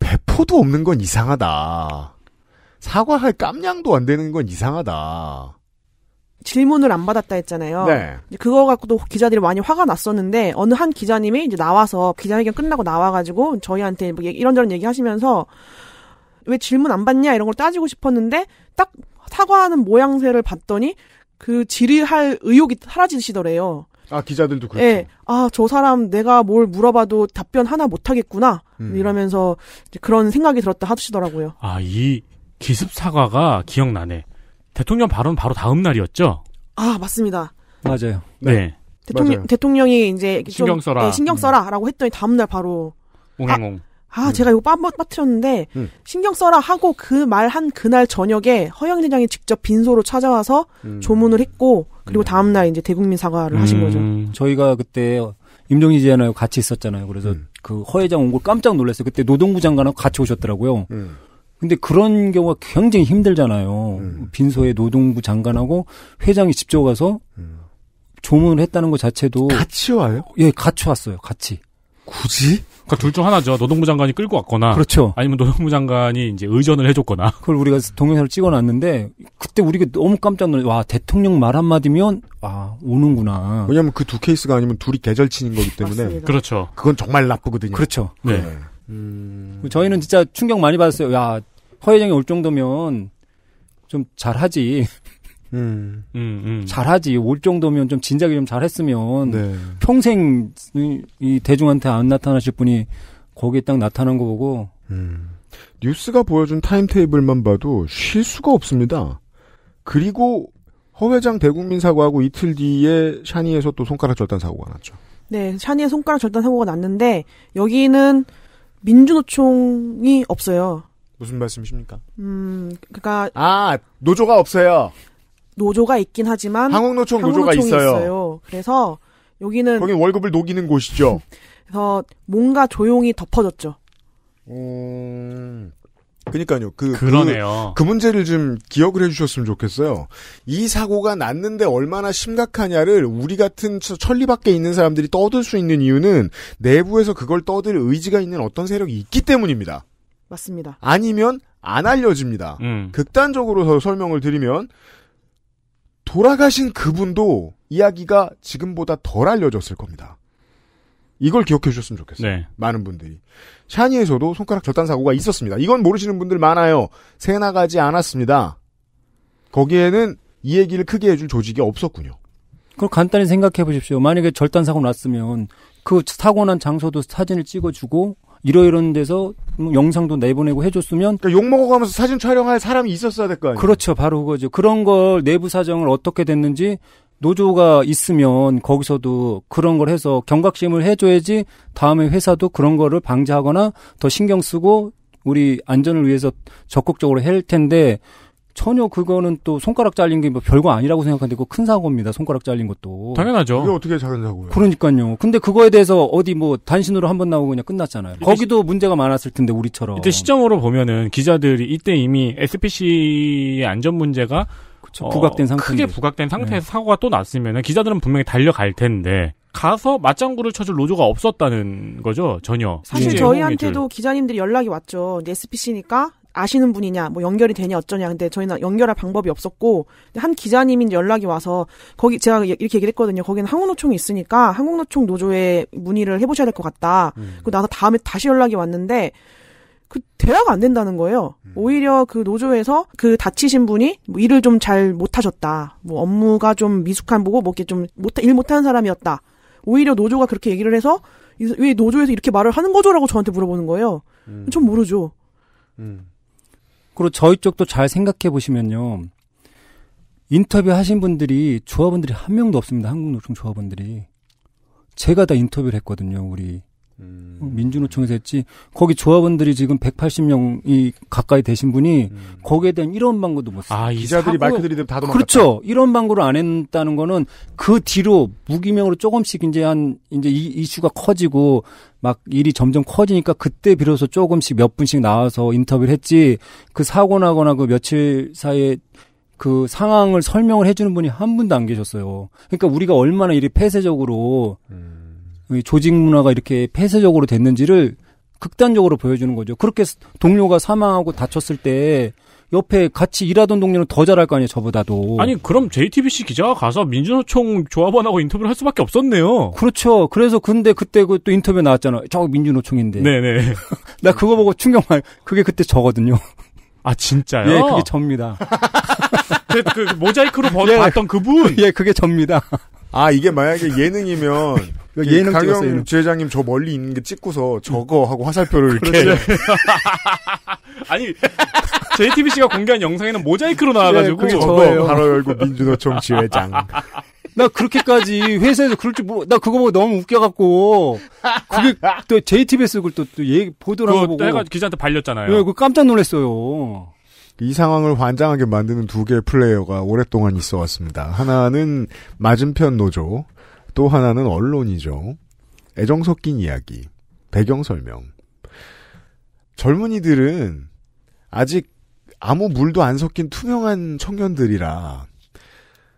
배포도 없는 건 이상하다. 사과할 깜냥도 안 되는 건 이상하다. 질문을 안 받았다 했잖아요. 네. 그거 갖고도 기자들이 많이 화가 났었는데 어느 한 기자님이 이제 나와서 기자회견 끝나고 나와가지고 저희한테 뭐 이런저런 얘기하시면서 왜 질문 안 받냐 이런 걸 따지고 싶었는데 딱 사과하는 모양새를 봤더니 그 질의할 의욕이 사라지시더래요. 아 기자들도 그렇죠. 예. 아저 사람 내가 뭘 물어봐도 답변 하나 못 하겠구나 음. 이러면서 그런 생각이 들었다 하시더라고요. 아 이 기습 사과가 기억나네. 대통령 발언 바로 다음 날이었죠. 아 맞습니다. 맞아요. 네. 네. 대통령 맞아요. 대통령이 이제 신경 써라. 네, 신경 써라라고 음. 했더니 다음 날 바로 옹행옹. 아, 음. 제가 이거 빠, 뭐, 빠트렸는데, 음. 신경 써라 하고 그 말 한 그날 저녁에 허영 회장이 직접 빈소로 찾아와서 음. 조문을 했고, 그리고 음. 다음날 이제 대국민 사과를 하신 음. 거죠. 저희가 그때 임종희 제안하요 같이 있었잖아요. 그래서 음. 그 허회장 온 걸 깜짝 놀랐어요. 그때 노동부 장관하고 같이 오셨더라고요. 근데 그런 경우가 굉장히 힘들잖아요. 빈소에 노동부 장관하고 회장이 직접 가서 조문을 했다는 것 자체도. 같이 와요? 예, 같이 왔어요. 같이. 굳이? 그러니까둘중 하나죠. 노동부 장관이 끌고 왔거나 그렇죠. 아니면 노동부 장관이 이제 의전을 해줬거나 그걸 우리가 동영상을 찍어놨는데 그때 우리가 너무 깜짝 놀랐와 대통령 말 한마디면 와, 오는구나. 왜냐하면 그 두 케이스가 아니면 둘이 대절치는 거기 때문에 맞습니다. 그렇죠. 그건 정말 나쁘거든요. 그렇죠. 네. 네. 음... 저희는 진짜 충격 많이 받았어요. 야 허회장이올 정도면 좀 잘하지. 음, 음. 음, 음. 잘하지. 올 정도면 좀 진작에 좀 잘했으면 네. 평생 이, 대중한테 안 나타나실 분이 거기에 딱 나타난 거 보고 음. 뉴스가 보여준 타임테이블만 봐도 쉴 수가 없습니다. 그리고 허 회장 대국민 사고하고 이틀 뒤에 샤니에서 또 손가락 절단 사고가 났죠. 네, 샤니에 손가락 절단 사고가 났는데 여기는 민주노총이 없어요. 무슨 말씀이십니까? 음, 그러니까 아 노조가 없어요. 노조가 있긴 하지만 한국노총 노조가 있어요. 있어요. 그래서 여기는 거기 월급을 녹이는 곳이죠. *laughs* 그래서 뭔가 조용히 덮어졌죠. 음... 그니까요. 그, 그 그러네요. 그, 그, 문제를 좀 기억을 해주셨으면 좋겠어요. 이 사고가 났는데 얼마나 심각하냐를 우리 같은 천리 밖에 있는 사람들이 떠들 수 있는 이유는 내부에서 그걸 떠들 의지가 있는 어떤 세력이 있기 때문입니다. 맞습니다. 아니면 안 알려집니다. 음. 극단적으로 설명을 드리면 돌아가신 그분도 이야기가 지금보다 덜 알려졌을 겁니다. 이걸 기억해 주셨으면 좋겠어요. 네. 많은 분들이. 샤니에서도 손가락 절단 사고가 있었습니다. 이건 모르시는 분들 많아요. 새 나가지 않았습니다. 거기에는 이 얘기를 크게 해줄 조직이 없었군요. 그걸 간단히 생각해 보십시오. 만약에 절단 사고 났으면 그 사고 난 장소도 사진을 찍어주고 이러이러한 데서 뭐 영상도 내보내고 해줬으면 그러니까 욕 먹어가면서 사진 촬영할 사람이 있었어야 될 거 아니에요. 그렇죠, 바로 그거죠. 그런 걸 내부 사정을 어떻게 됐는지 노조가 있으면 거기서도 그런 걸 해서 경각심을 해줘야지 다음에 회사도 그런 거를 방지하거나 더 신경 쓰고 우리 안전을 위해서 적극적으로 해야 할 텐데 전혀 그거는 또 손가락 잘린 게 뭐 별거 아니라고 생각하는데 그거 큰 사고입니다. 손가락 잘린 것도. 당연하죠. 이게 어떻게 작은 사고예요? 그러니까요. 근데 그거에 대해서 어디 뭐 단신으로 한 번 나오고 그냥 끝났잖아요. 거기도 문제가 많았을 텐데 우리처럼. 이때 시점으로 보면은 기자들이 이때 이미 SPC의 안전 문제가 그쵸, 부각된 어, 상태 크게 부각된 상태에서 네. 사고가 또 났으면 기자들은 분명히 달려갈 텐데 가서 맞장구를 쳐줄 로조가 없었다는 거죠 전혀. 사실 저희한테도 기자님들이 연락이 왔죠. SPC니까 아시는 분이냐, 뭐 연결이 되냐 어쩌냐. 근데 저희는 연결할 방법이 없었고 한 기자님인 연락이 와서 거기 제가 이렇게 얘기를 했거든요. 거기는 한국노총이 있으니까 한국노총 노조에 문의를 해보셔야 될 것 같다. 음. 그리고 나서 다음에 다시 연락이 왔는데 그 대화가 안 된다는 거예요. 음. 오히려 그 노조에서 그 다치신 분이 뭐 일을 좀 잘 못하셨다. 뭐 업무가 좀 미숙한 보고 뭐 이렇게 좀못일 못하는 사람이었다. 오히려 노조가 그렇게 얘기를 해서 왜 노조에서 이렇게 말을 하는 거죠라고 저한테 물어보는 거예요. 음. 전 모르죠. 음. 그리고 저희 쪽도 잘 생각해 보시면요. 인터뷰 하신 분들이 조합원들이 한 명도 없습니다. 한국노총 조합원들이. 제가 다 인터뷰를 했거든요. 우리 음. 민주노총에서 했지 거기 조합원들이 지금 180명이 가까이 되신 분이 음. 거기에 대한 이런 방구도 못 쓰고 아, 기자들이 마이크 들이다 도망갔다. 그렇죠. 이런 방구를 안 했다는 거는 그 뒤로 무기명으로 조금씩 이제 한 이제 이 이슈가 커지고 막 일이 점점 커지니까 그때 비로소 조금씩 몇 분씩 나와서 인터뷰를 했지 그 사고 나거나 그 며칠 사이에 그 상황을 설명을 해주는 분이 한 분도 안 계셨어요. 그러니까 우리가 얼마나 이리 폐쇄적으로 음. 조직 문화가 이렇게 폐쇄적으로 됐는지를 극단적으로 보여주는 거죠. 그렇게 동료가 사망하고 다쳤을 때 옆에 같이 일하던 동료는 더 잘할 거 아니에요, 저보다도. 아니, 그럼 JTBC 기자가 가서 민주노총 조합원하고 인터뷰를 할 수밖에 없었네요. 그렇죠. 그래서 근데 그때 그 또 인터뷰 나왔잖아. 저 민주노총인데. 네네. 네. *laughs* 나 그거 보고 충격 많이, 그게 그때 저거든요. 아, 진짜요? 예, 그게 접니다. *laughs* 그, 그 모자이크로 예, 봤던 그분? 예, 그게 접니다. 아, 이게 만약에 예능이면 그러니까 예능 강 찍었어요. 지회장님 저 멀리 있는 게 찍고서 저거 하고 화살표를 *laughs* 이렇게. *laughs* 아니 JTBC가 *laughs* 공개한 영상에는 모자이크로 네, 나와가지고 네, 저거 바로 열고 민주노총 지회장. 나 그렇게까지 회사에서 그럴 줄 모르. 나 그거 보고 너무 웃겨갖고 그게 또 j t b c 그걸 또또 얘기 보도를 하고 보고 가 기자한테 발렸잖아요. 네, 그 깜짝 놀랐어요. 이 상황을 환장하게 만드는 두 개의 플레이어가 오랫동안 있어 왔습니다. 하나는 맞은편 노조, 또 하나는 언론이죠. 애정 섞인 이야기, 배경 설명. 젊은이들은 아직 아무 물도 안 섞인 투명한 청년들이라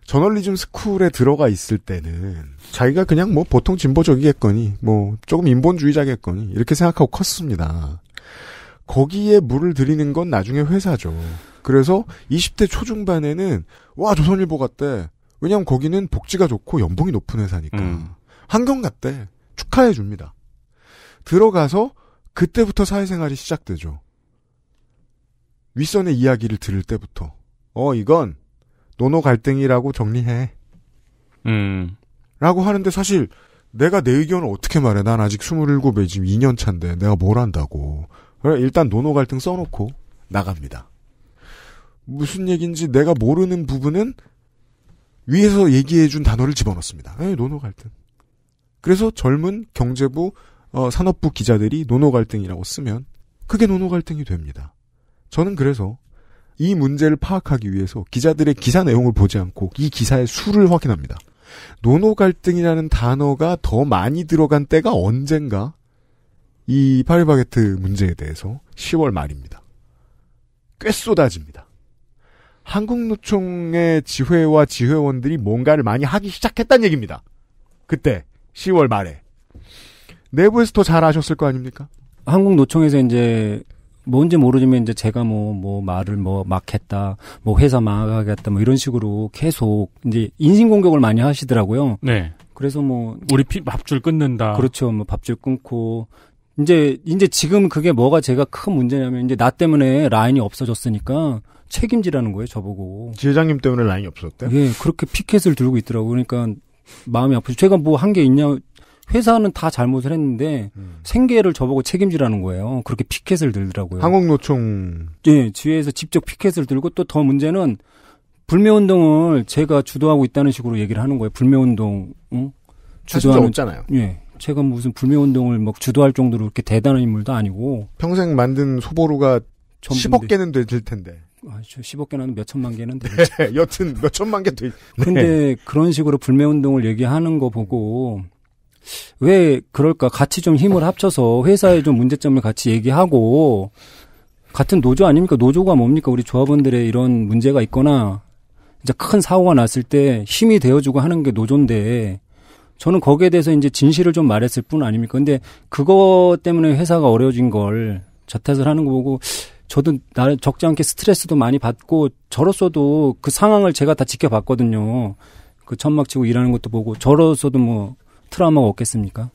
저널리즘 스쿨에 들어가 있을 때는 자기가 그냥 뭐 보통 진보적이겠거니 뭐 조금 인본주의자겠거니 이렇게 생각하고 컸습니다. 거기에 물을 들이는 건 나중에 회사죠. 그래서 20대 초중반에는 와 조선일보 같대 왜냐면 거기는 복지가 좋고 연봉이 높은 회사니까 음. 한경 갔대 축하해 줍니다. 들어가서 그때부터 사회생활이 시작되죠. 윗선의 이야기를 들을 때부터 어 이건 노노 갈등이라고 정리해. 음. 라고 하는데 사실 내가 내 의견을 어떻게 말해? 난 아직 27에 지금 2년 차인데 내가 뭘 한다고. 일단 노노 갈등 써놓고 나갑니다. 무슨 얘기인지 내가 모르는 부분은 위에서 얘기해준 단어를 집어넣습니다. 에 예, 노노 갈등. 그래서 젊은 경제부 어, 산업부 기자들이 노노 갈등이라고 쓰면 그게 노노 갈등이 됩니다. 저는 그래서 이 문제를 파악하기 위해서 기자들의 기사 내용을 보지 않고 이 기사의 수를 확인합니다. 노노 갈등이라는 단어가 더 많이 들어간 때가 언젠가 이 파리바게트 문제에 대해서 10월 말입니다. 꽤 쏟아집니다. 한국노총의 지회와 지회원들이 뭔가를 많이 하기 시작했단 얘기입니다. 그때 10월 말에 내부에서 더 잘아셨을 거 아닙니까? 한국노총에서 이제 뭔지 모르지만 이제 제가 뭐뭐 뭐 말을 뭐 막했다, 뭐 회사 망하겠다, 뭐 이런 식으로 계속 이제 인신 공격을 많이 하시더라고요. 네. 그래서 뭐 우리 피, 밥줄 끊는다. 그렇죠. 뭐 밥줄 끊고 이제 이제 지금 그게 뭐가 제가 큰 문제냐면 이제 나 때문에 라인이 없어졌으니까 책임지라는 거예요, 저보고. 지회장님 때문에 라인이 없었대 예, 그렇게 피켓을 들고 있더라고요. 그러니까 마음이 아프죠. 제가 뭐 한 게 있냐. 회사는 다 잘못을 했는데 음. 생계를 저보고 책임지라는 거예요. 그렇게 피켓을 들더라고요. 한국노총. 예, 지회에서 직접 피켓을 들고 또 더 문제는 불매운동을 제가 주도하고 있다는 식으로 얘기를 하는 거예요. 불매운동, 응? 주도하는. 없잖아요. 예. 제가 무슨 불매운동을 막 주도할 정도로 이렇게 대단한 인물도 아니고. 평생 만든 소보루가 10억 개는 되질 텐데. 아, 15개는 몇 천만 개는 네, 되겠죠. 네, *laughs* 여튼 몇 천만 개 돼. 네. 근데 그런 식으로 불매 운동을 얘기하는 거 보고 왜 그럴까? 같이 좀 힘을 합쳐서 회사에좀 문제점을 같이 얘기하고 같은 노조 아닙니까? 노조가 뭡니까? 우리 조합원들의 이런 문제가 있거나 이제 큰 사고가 났을 때 힘이 되어주고 하는 게 노조인데 저는 거기에 대해서 이제 진실을 좀 말했을 뿐 아닙니까? 근데 그거 때문에 회사가 어려워진 걸 자탓을 하는 거 보고 저도 나를 적지 않게 스트레스도 많이 받고 저로서도 그 상황을 제가 다 지켜봤거든요. 그 천막 치고 일하는 것도 보고 저로서도 뭐 트라우마가 없겠습니까?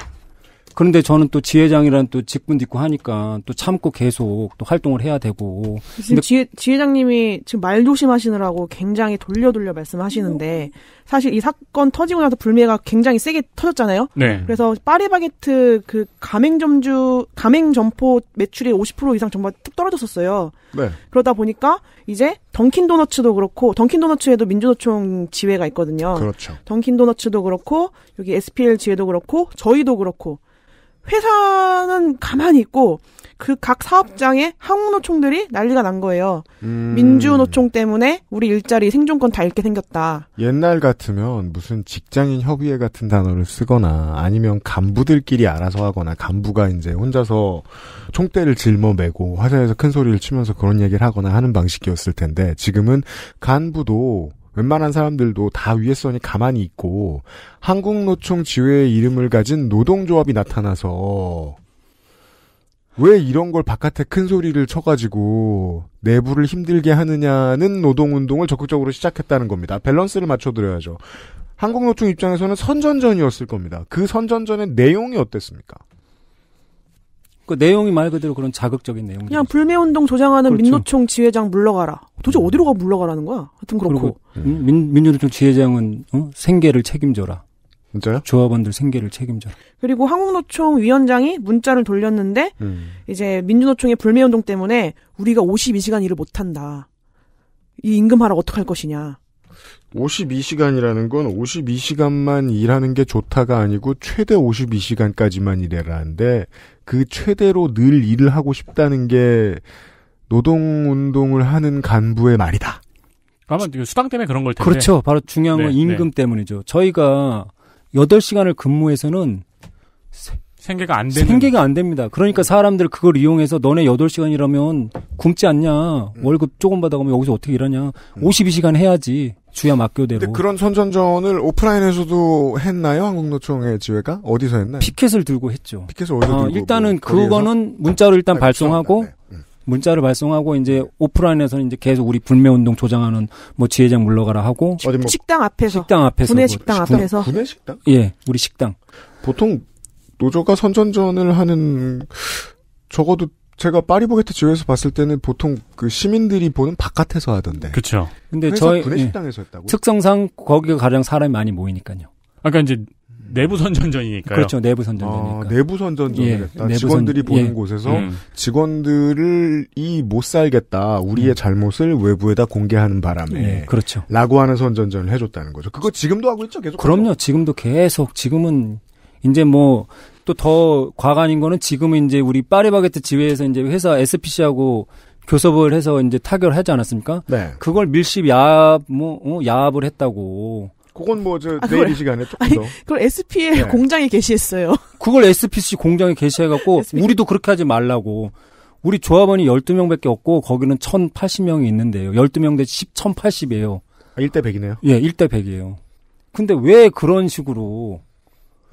그런데 저는 또 지회장이란 또 직분도 있고 하니까 또 참고 계속 또 활동을 해야 되고. 지금 지회, 지회장님이 지금 말 조심하시느라고 굉장히 돌려 돌려 말씀하시는데 사실 이 사건 터지고 나서 불매가 굉장히 세게 터졌잖아요. 네. 그래서 파리바게트 그 가맹점주 가맹점포 매출이 50% 이상 정말 뚝 떨어졌었어요. 네. 그러다 보니까 이제 던킨 도너츠도 그렇고 던킨 도너츠에도 민주노총 지회가 있거든요. 그렇죠. 던킨 도너츠도 그렇고 여기 SPL 지회도 그렇고 저희도 그렇고 회사는 가만히 있고 그 각 사업장에 한국노총들이 난리가 난 거예요. 음. 민주노총 때문에 우리 일자리 생존권 다 잃게 생겼다. 옛날 같으면 무슨 직장인 협의회 같은 단어를 쓰거나 아니면 간부들끼리 알아서 하거나 간부가 이제 혼자서 총대를 짊어매고 화장에서큰 소리를 치면서 그런 얘기를 하거나 하는 방식이었을 텐데 지금은 간부도 웬만한 사람들도 다 위해선이 가만히 있고 한국노총 지회의 이름을 가진 노동조합이 나타나서 왜 이런 걸 바깥에 큰 소리를 쳐가지고 내부를 힘들게 하느냐는 노동운동을 적극적으로 시작했다는 겁니다. 밸런스를 맞춰드려야죠. 한국노총 입장에서는 선전전이었을 겁니다. 그 선전전의 내용이 어땠습니까? 그 내용이 말 그대로 그런 자극적인 내용. 이 그냥 불매운동 조장하는 그렇죠. 민노총 지회장 물러가라. 도대체 어디로 가 물러가라는 거야? 하여튼 그렇고. 민, 민주노총 지회장은 어? 생계를 책임져라. 진짜요? 조합원들 생계를 책임져라. 그리고 한국노총 위원장이 문자를 돌렸는데 음. 이제 민주노총의 불매운동 때문에 우리가 52시간 일을 못한다. 이 임금하라 어떻게 할 것이냐. 52시간이라는 건 52시간만 일하는 게 좋다가 아니고 최대 52시간까지만 일해라는데 그 최대로 늘 일을 하고 싶다는 게 노동운동을 하는 간부의 말이다. 아마 그 수당 때문에 그런 걸 텐데. 그렇죠. 바로 중요한 네, 건 네, 임금 네. 때문이죠. 저희가 8시간을 근무해서는 생계가 안 되는 생계가 안 됩니다. 그러니까 사람들 그걸 이용해서 너네 8시간이라면 굶지 않냐. 음. 월급 조금 받아가면 여기서 어떻게 일하냐. 음. 52시간 해야지. 주야 막교대로. 근데 그런 선전전을 오프라인에서도 했나요? 한국노총의 지회가? 어디서 했나요? 피켓을 들고 했죠. 피켓을 어디서 아, 들고? 일단은 그거는 문자로 일단 아, 그렇죠. 발송하고 네. 문자를 발송하고 이제 오프라인에서는 이제 계속 우리 불매 운동 조장하는 뭐 지회장 물러가라 하고 어뭐 식당 앞에서 식당 앞에서 구내 뭐 식당 뭐, 앞에서 구내 식당 예 우리 식당 보통 노조가 선전전을 하는 적어도 제가 파리보게트 지역에서 봤을 때는 보통 그 시민들이 보는 바깥에서 하던데. 그렇죠. 근데 저희 구내식당에서 예, 했다고. 특성상 거기가 가장 사람이 많이 모이니까요. 아까 그러니까 이제 내부 선전전이니까요. 그렇죠. 내부 선전전이니까. 아, 내부 선전전을 예, 했다. 내부 직원들이 선... 보는 예. 곳에서 음. 직원들을 이 못 살겠다. 우리의 음. 잘못을 외부에다 공개하는 바람에. 예, 그렇죠. 라고 하는 선전전을 해줬다는 거죠. 그거 지금도 하고 있죠. 계속. 그럼요. 하죠? 지금도 계속 지금은 이제 뭐 또 더 과간인 거는 지금은 이제 우리 파리바게트 지회에서 이제 회사 SPC하고 교섭을 해서 이제 타결하지 않았습니까? 네. 그걸 밀집 야합 뭐 어, 야합을 했다고. 그건 뭐저 아, 내일 이 시간에 조금 아니, 더. 그걸 SP의 네. 공장에 게시했어요. 그걸 SPC 공장에 게시해갖고 SPC. 우리도 그렇게 하지 말라고. 우리 조합원이 12명밖에 없고 거기는 1,080명이 있는데요. 12명 아, 대 10, 1,080이에요. 아, 1대 100이네요. 예, 1대 100이에요. 근데 왜 그런 식으로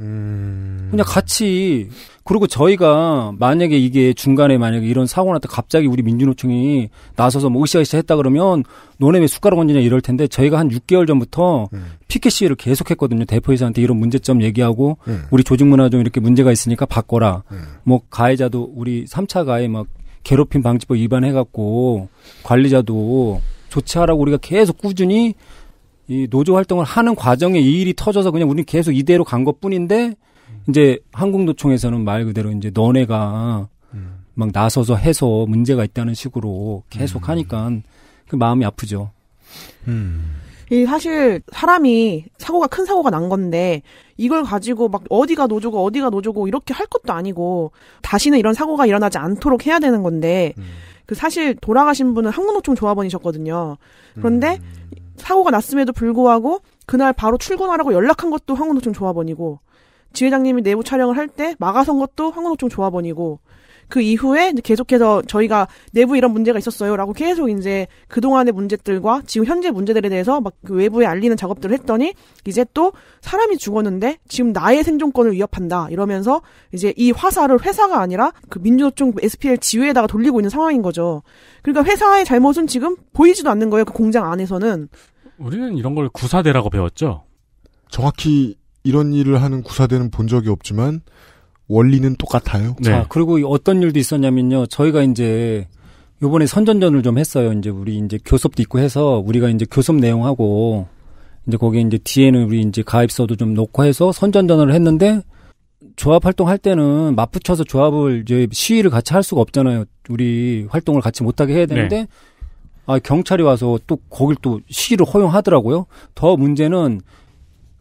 음... 그냥 같이 그리고 저희가 만약에 이게 중간에 만약에 이런 사고 났다 갑자기 우리 민주노총이 나서서 뭐 으쌰으쌰 했다 그러면 너네 왜 숟가락 얹느냐 이럴 텐데 저희가 한 6개월 전부터 음. 피켓 시위를 계속했거든요 대표이사한테 이런 문제점 얘기하고 음. 우리 조직 문화 좀 이렇게 문제가 있으니까 바꿔라 음. 뭐 가해자도 우리 3차 가해 막 괴롭힘 방지법 위반해갖고 관리자도 조치하라고 우리가 계속 꾸준히 이 노조 활동을 하는 과정에 이 일이 터져서 그냥 우리는 계속 이대로 간 것뿐인데 이제 한국노총에서는 말 그대로 이제 너네가 음. 막 나서서 해서 문제가 있다는 식으로 계속 음. 하니까 그 마음이 아프죠. 음. 이 사실 사람이 사고가 큰 사고가 난 건데 이걸 가지고 막 어디가 노조고 어디가 노조고 이렇게 할 것도 아니고 다시는 이런 사고가 일어나지 않도록 해야 되는 건데 음. 그 사실 돌아가신 분은 한국노총 조합원이셨거든요. 그런데 음. 사고가 났음에도 불구하고 그날 바로 출근하라고 연락한 것도 황운호총 조합원이고 지회장님이 내부 촬영을 할 때 막아선 것도 황운호총 조합원이고 그 이후에 계속해서 저희가 내부 이런 문제가 있었어요라고 계속 이제 그 동안의 문제들과 지금 현재 문제들에 대해서 막그 외부에 알리는 작업들을 했더니 이제 또 사람이 죽었는데 지금 나의 생존권을 위협한다 이러면서 이제 이 화살을 회사가 아니라 그 민주노총 SPL 지휘에다가 돌리고 있는 상황인 거죠. 그러니까 회사의 잘못은 지금 보이지도 않는 거예요. 그 공장 안에서는. 우리는 이런 걸 구사대라고 배웠죠. 정확히 이런 일을 하는 구사대는 본 적이 없지만 원리는 똑같아요. 네. 자, 그리고 어떤 일도 있었냐면요. 저희가 이제 요번에 선전전을 좀 했어요. 이제 우리 이제 교섭도 있고 해서 우리가 이제 교섭 내용하고 이제 거기에 이제 뒤에는 우리 이제 가입서도 좀 놓고 해서 선전전을 했는데 조합 활동할 때는 맞붙여서 조합을 이제 시위를 같이 할 수가 없잖아요. 우리 활동을 같이 못하게 해야 되는데 네. 아 경찰이 와서 또 거길 또 시위를 허용하더라고요. 더 문제는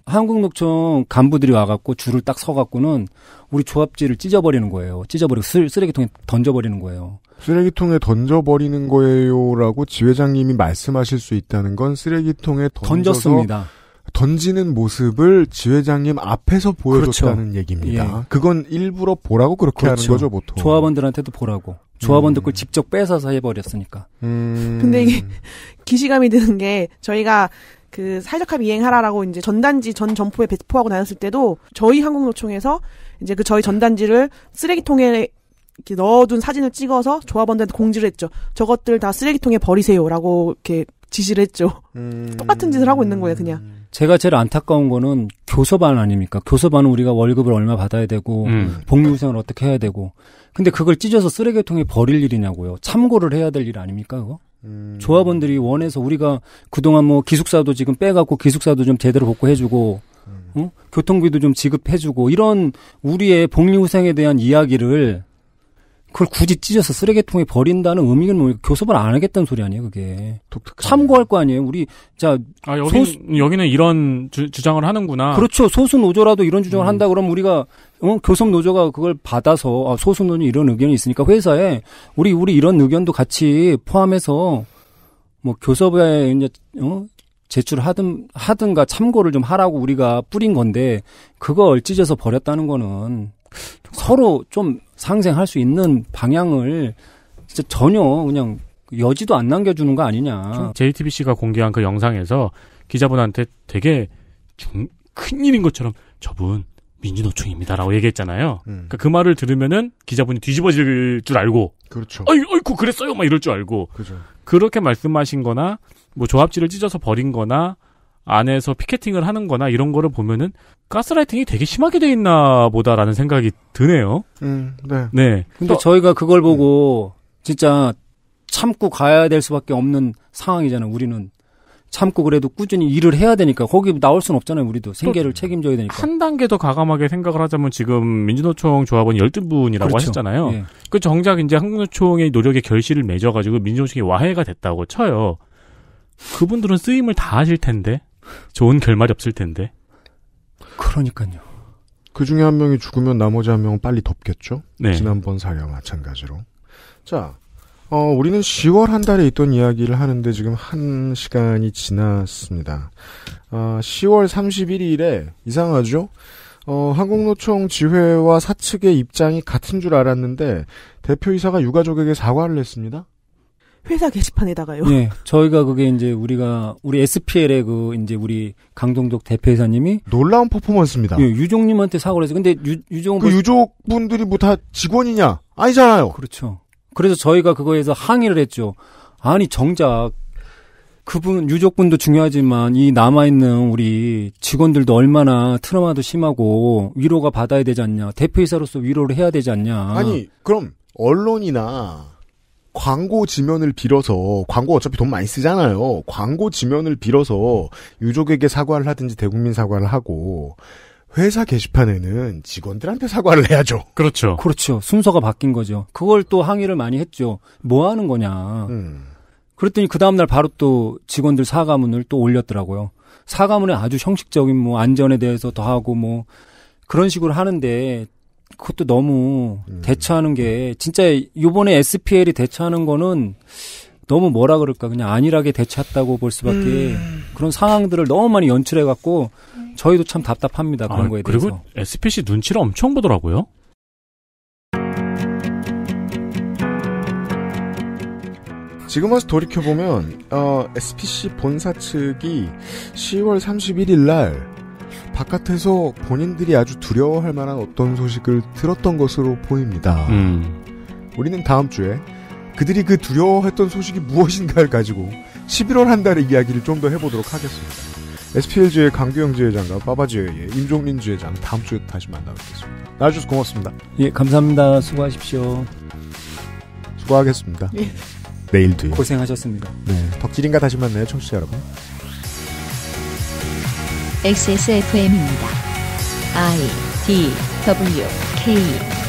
한국노총 간부들이 와갖고 줄을 딱 서갖고는 우리 조합지를 찢어버리는 거예요. 찢어버리고 쓰, 쓰레기통에 던져버리는 거예요. 쓰레기통에 던져버리는 거예요라고 지회장님이 말씀하실 수 있다는 건 쓰레기통에 던졌습니다. 던지는 모습을 지회장님 앞에서 보여줬다는 그렇죠. 얘기입니다. 예. 그건 일부러 보라고 그렇게 그렇죠. 하는 거죠, 보통. 조합원들한테도 보라고. 조합원들 음. 걸 직접 뺏어서 해버렸으니까. 음. 근데 이게 *laughs* 기시감이 드는 게 저희가 그 사회적 합의 이행하라라고 이제 전단지 전 점포에 배포하고 다녔을 때도 저희 한국노총에서 이제 그 저희 전단지를 쓰레기통에 이렇게 넣어둔 사진을 찍어서 조합원들한테 공지를 했죠. 저것들 다 쓰레기통에 버리세요라고 이렇게 지시를 했죠. 음... 똑같은 짓을 하고 있는 거예요, 그냥. 제가 제일 안타까운 거는 교섭안 아닙니까? 교섭안은 우리가 월급을 얼마 받아야 되고 음. 복리후생을 어떻게 해야 되고 근데 그걸 찢어서 쓰레기통에 버릴 일이냐고요. 참고를 해야 될 일 아닙니까, 그거? 음. 조합원들이 원해서 우리가 그동안 뭐 기숙사도 지금 빼갖고 기숙사도 좀 제대로 복구해주고 음. 어? 교통비도 좀 지급해주고 이런 우리의 복리후생에 대한 이야기를 그걸 굳이 찢어서 쓰레기통에 버린다는 의미는 뭐 교섭을 안 하겠다는 소리 아니에요, 그게. 독특하네. 참고할 거 아니에요. 우리 자 아, 여긴, 소수, 여기는 이런 주, 장을 하는구나. 그렇죠. 소수 노조라도 이런 주장을 음. 한다 그러면 우리가 어, 교섭 노조가 그걸 받아서 아, 소수 노조 이런 의견이 있으니까 회사에 우리 우리 이런 의견도 같이 포함해서 뭐 교섭에 이제 어? 제출하든 하든가 참고를 좀 하라고 우리가 뿌린 건데 그걸 찢어서 버렸다는 거는 서로 좀 상생할 수 있는 방향을 진짜 전혀 그냥 여지도 안 남겨주는 거 아니냐. JTBC가 공개한 그 영상에서 기자분한테 되게 중, 큰일인 것처럼 저분 민주노총입니다라고 얘기했잖아요. 음. 그러니까 그 말을 들으면은 기자분이 뒤집어질 줄 알고. 그렇죠. 아이, 아이쿠, 그 그랬어요. 막 이럴 줄 알고. 그죠. 그렇게 말씀하신 거나, 뭐 조합지를 찢어서 버린 거나, 안에서 피켓팅을 하는 거나 이런 거를 보면은 가스라이팅이 되게 심하게 돼 있나 보다라는 생각이 드네요. 음, 네. 네. 근데 또, 어. 저희가 그걸 음. 보고 진짜 참고 가야 될 수밖에 없는 상황이잖아요, 우리는. 참고 그래도 꾸준히 일을 해야 되니까 거기 나올 수는 없잖아요. 우리도 생계를 그렇죠. 책임져야 되니까. 한 단계 더 과감하게 생각을 하자면 지금 민주노총 조합원 12분이라고 그렇죠. 하셨잖아요. 예. 그 정작 이제 한국노총의 노력에 결실을 맺어 가지고 민주노총이 와해가 됐다고 쳐요. 그분들은 쓰임을 다 하실 텐데 좋은 결말이 없을 텐데. 그러니까요. 그 중에 한 명이 죽으면 나머지 한 명은 빨리 덮겠죠? 네. 지난번 사례와 마찬가지로. 자, 어, 우리는 10월 한 달에 있던 이야기를 하는데 지금 한 시간이 지났습니다. 어, 10월 31일에 이상하죠? 어, 한국노총 지회와 사측의 입장이 같은 줄 알았는데 대표이사가 유가족에게 사과를 했습니다. 회사 게시판에다가요. 네, 저희가 그게 이제 우리가 우리 SPL의 그 이제 우리 강동적 대표이사님이 놀라운 퍼포먼스입니다. 예, 유종님한테 사과를 해서 근데 유, 유종 그 유족 분들이 뭐 다 직원이냐 아니잖아요. 그렇죠. 그래서 저희가 그거에서 항의를 했죠. 아니 정작 그분 유족분도 중요하지만 이 남아 있는 우리 직원들도 얼마나 트라마도 심하고 위로가 받아야 되지 않냐 대표이사로서 위로를 해야 되지 않냐. 아니 그럼 언론이나 광고 지면을 빌어서 광고 어차피 돈 많이 쓰잖아요. 광고 지면을 빌어서 유족에게 사과를 하든지 대국민 사과를 하고 회사 게시판에는 직원들한테 사과를 해야죠. 그렇죠. 그렇죠. 순서가 바뀐 거죠. 그걸 또 항의를 많이 했죠. 뭐 하는 거냐. 음. 그랬더니 그 다음날 바로 또 직원들 사과문을 또 올렸더라고요. 사과문에 아주 형식적인 뭐 안전에 대해서 더하고 뭐 그런 식으로 하는데 그것도 너무 음. 대처하는 게 진짜 요번에 SPL이 대처하는 거는 너무 뭐라 그럴까 그냥 안일하게 대처했다고 볼 수밖에 음. 그런 상황들을 너무 많이 연출해 갖고 저희도 참 답답합니다 그런 아, 거에 대해서 그리고 SPC 눈치를 엄청 보더라고요 지금 와서 돌이켜보면 어, SPC 본사 측이 10월 31일 날 바깥에서 본인들이 아주 두려워할 만한 어떤 소식을 들었던 것으로 보입니다. 음. 우리는 다음 주에 그들이 그 두려워했던 소식이 무엇인가를 가지고 11월 한 달의 이야기를 좀 더 해보도록 하겠습니다. SPLG의 강규영 지회장과 바바지의임종민 지회장 다음 주에 다시 만나뵙겠습니다. 나와주셔서 고맙습니다. 예, 감사합니다. 수고하십시오. 수고하겠습니다. 예. 내일도 고생하셨습니다. 네, 덕질인가 다시 만나요, 청취자 여러분. XSFM입니다. I D W K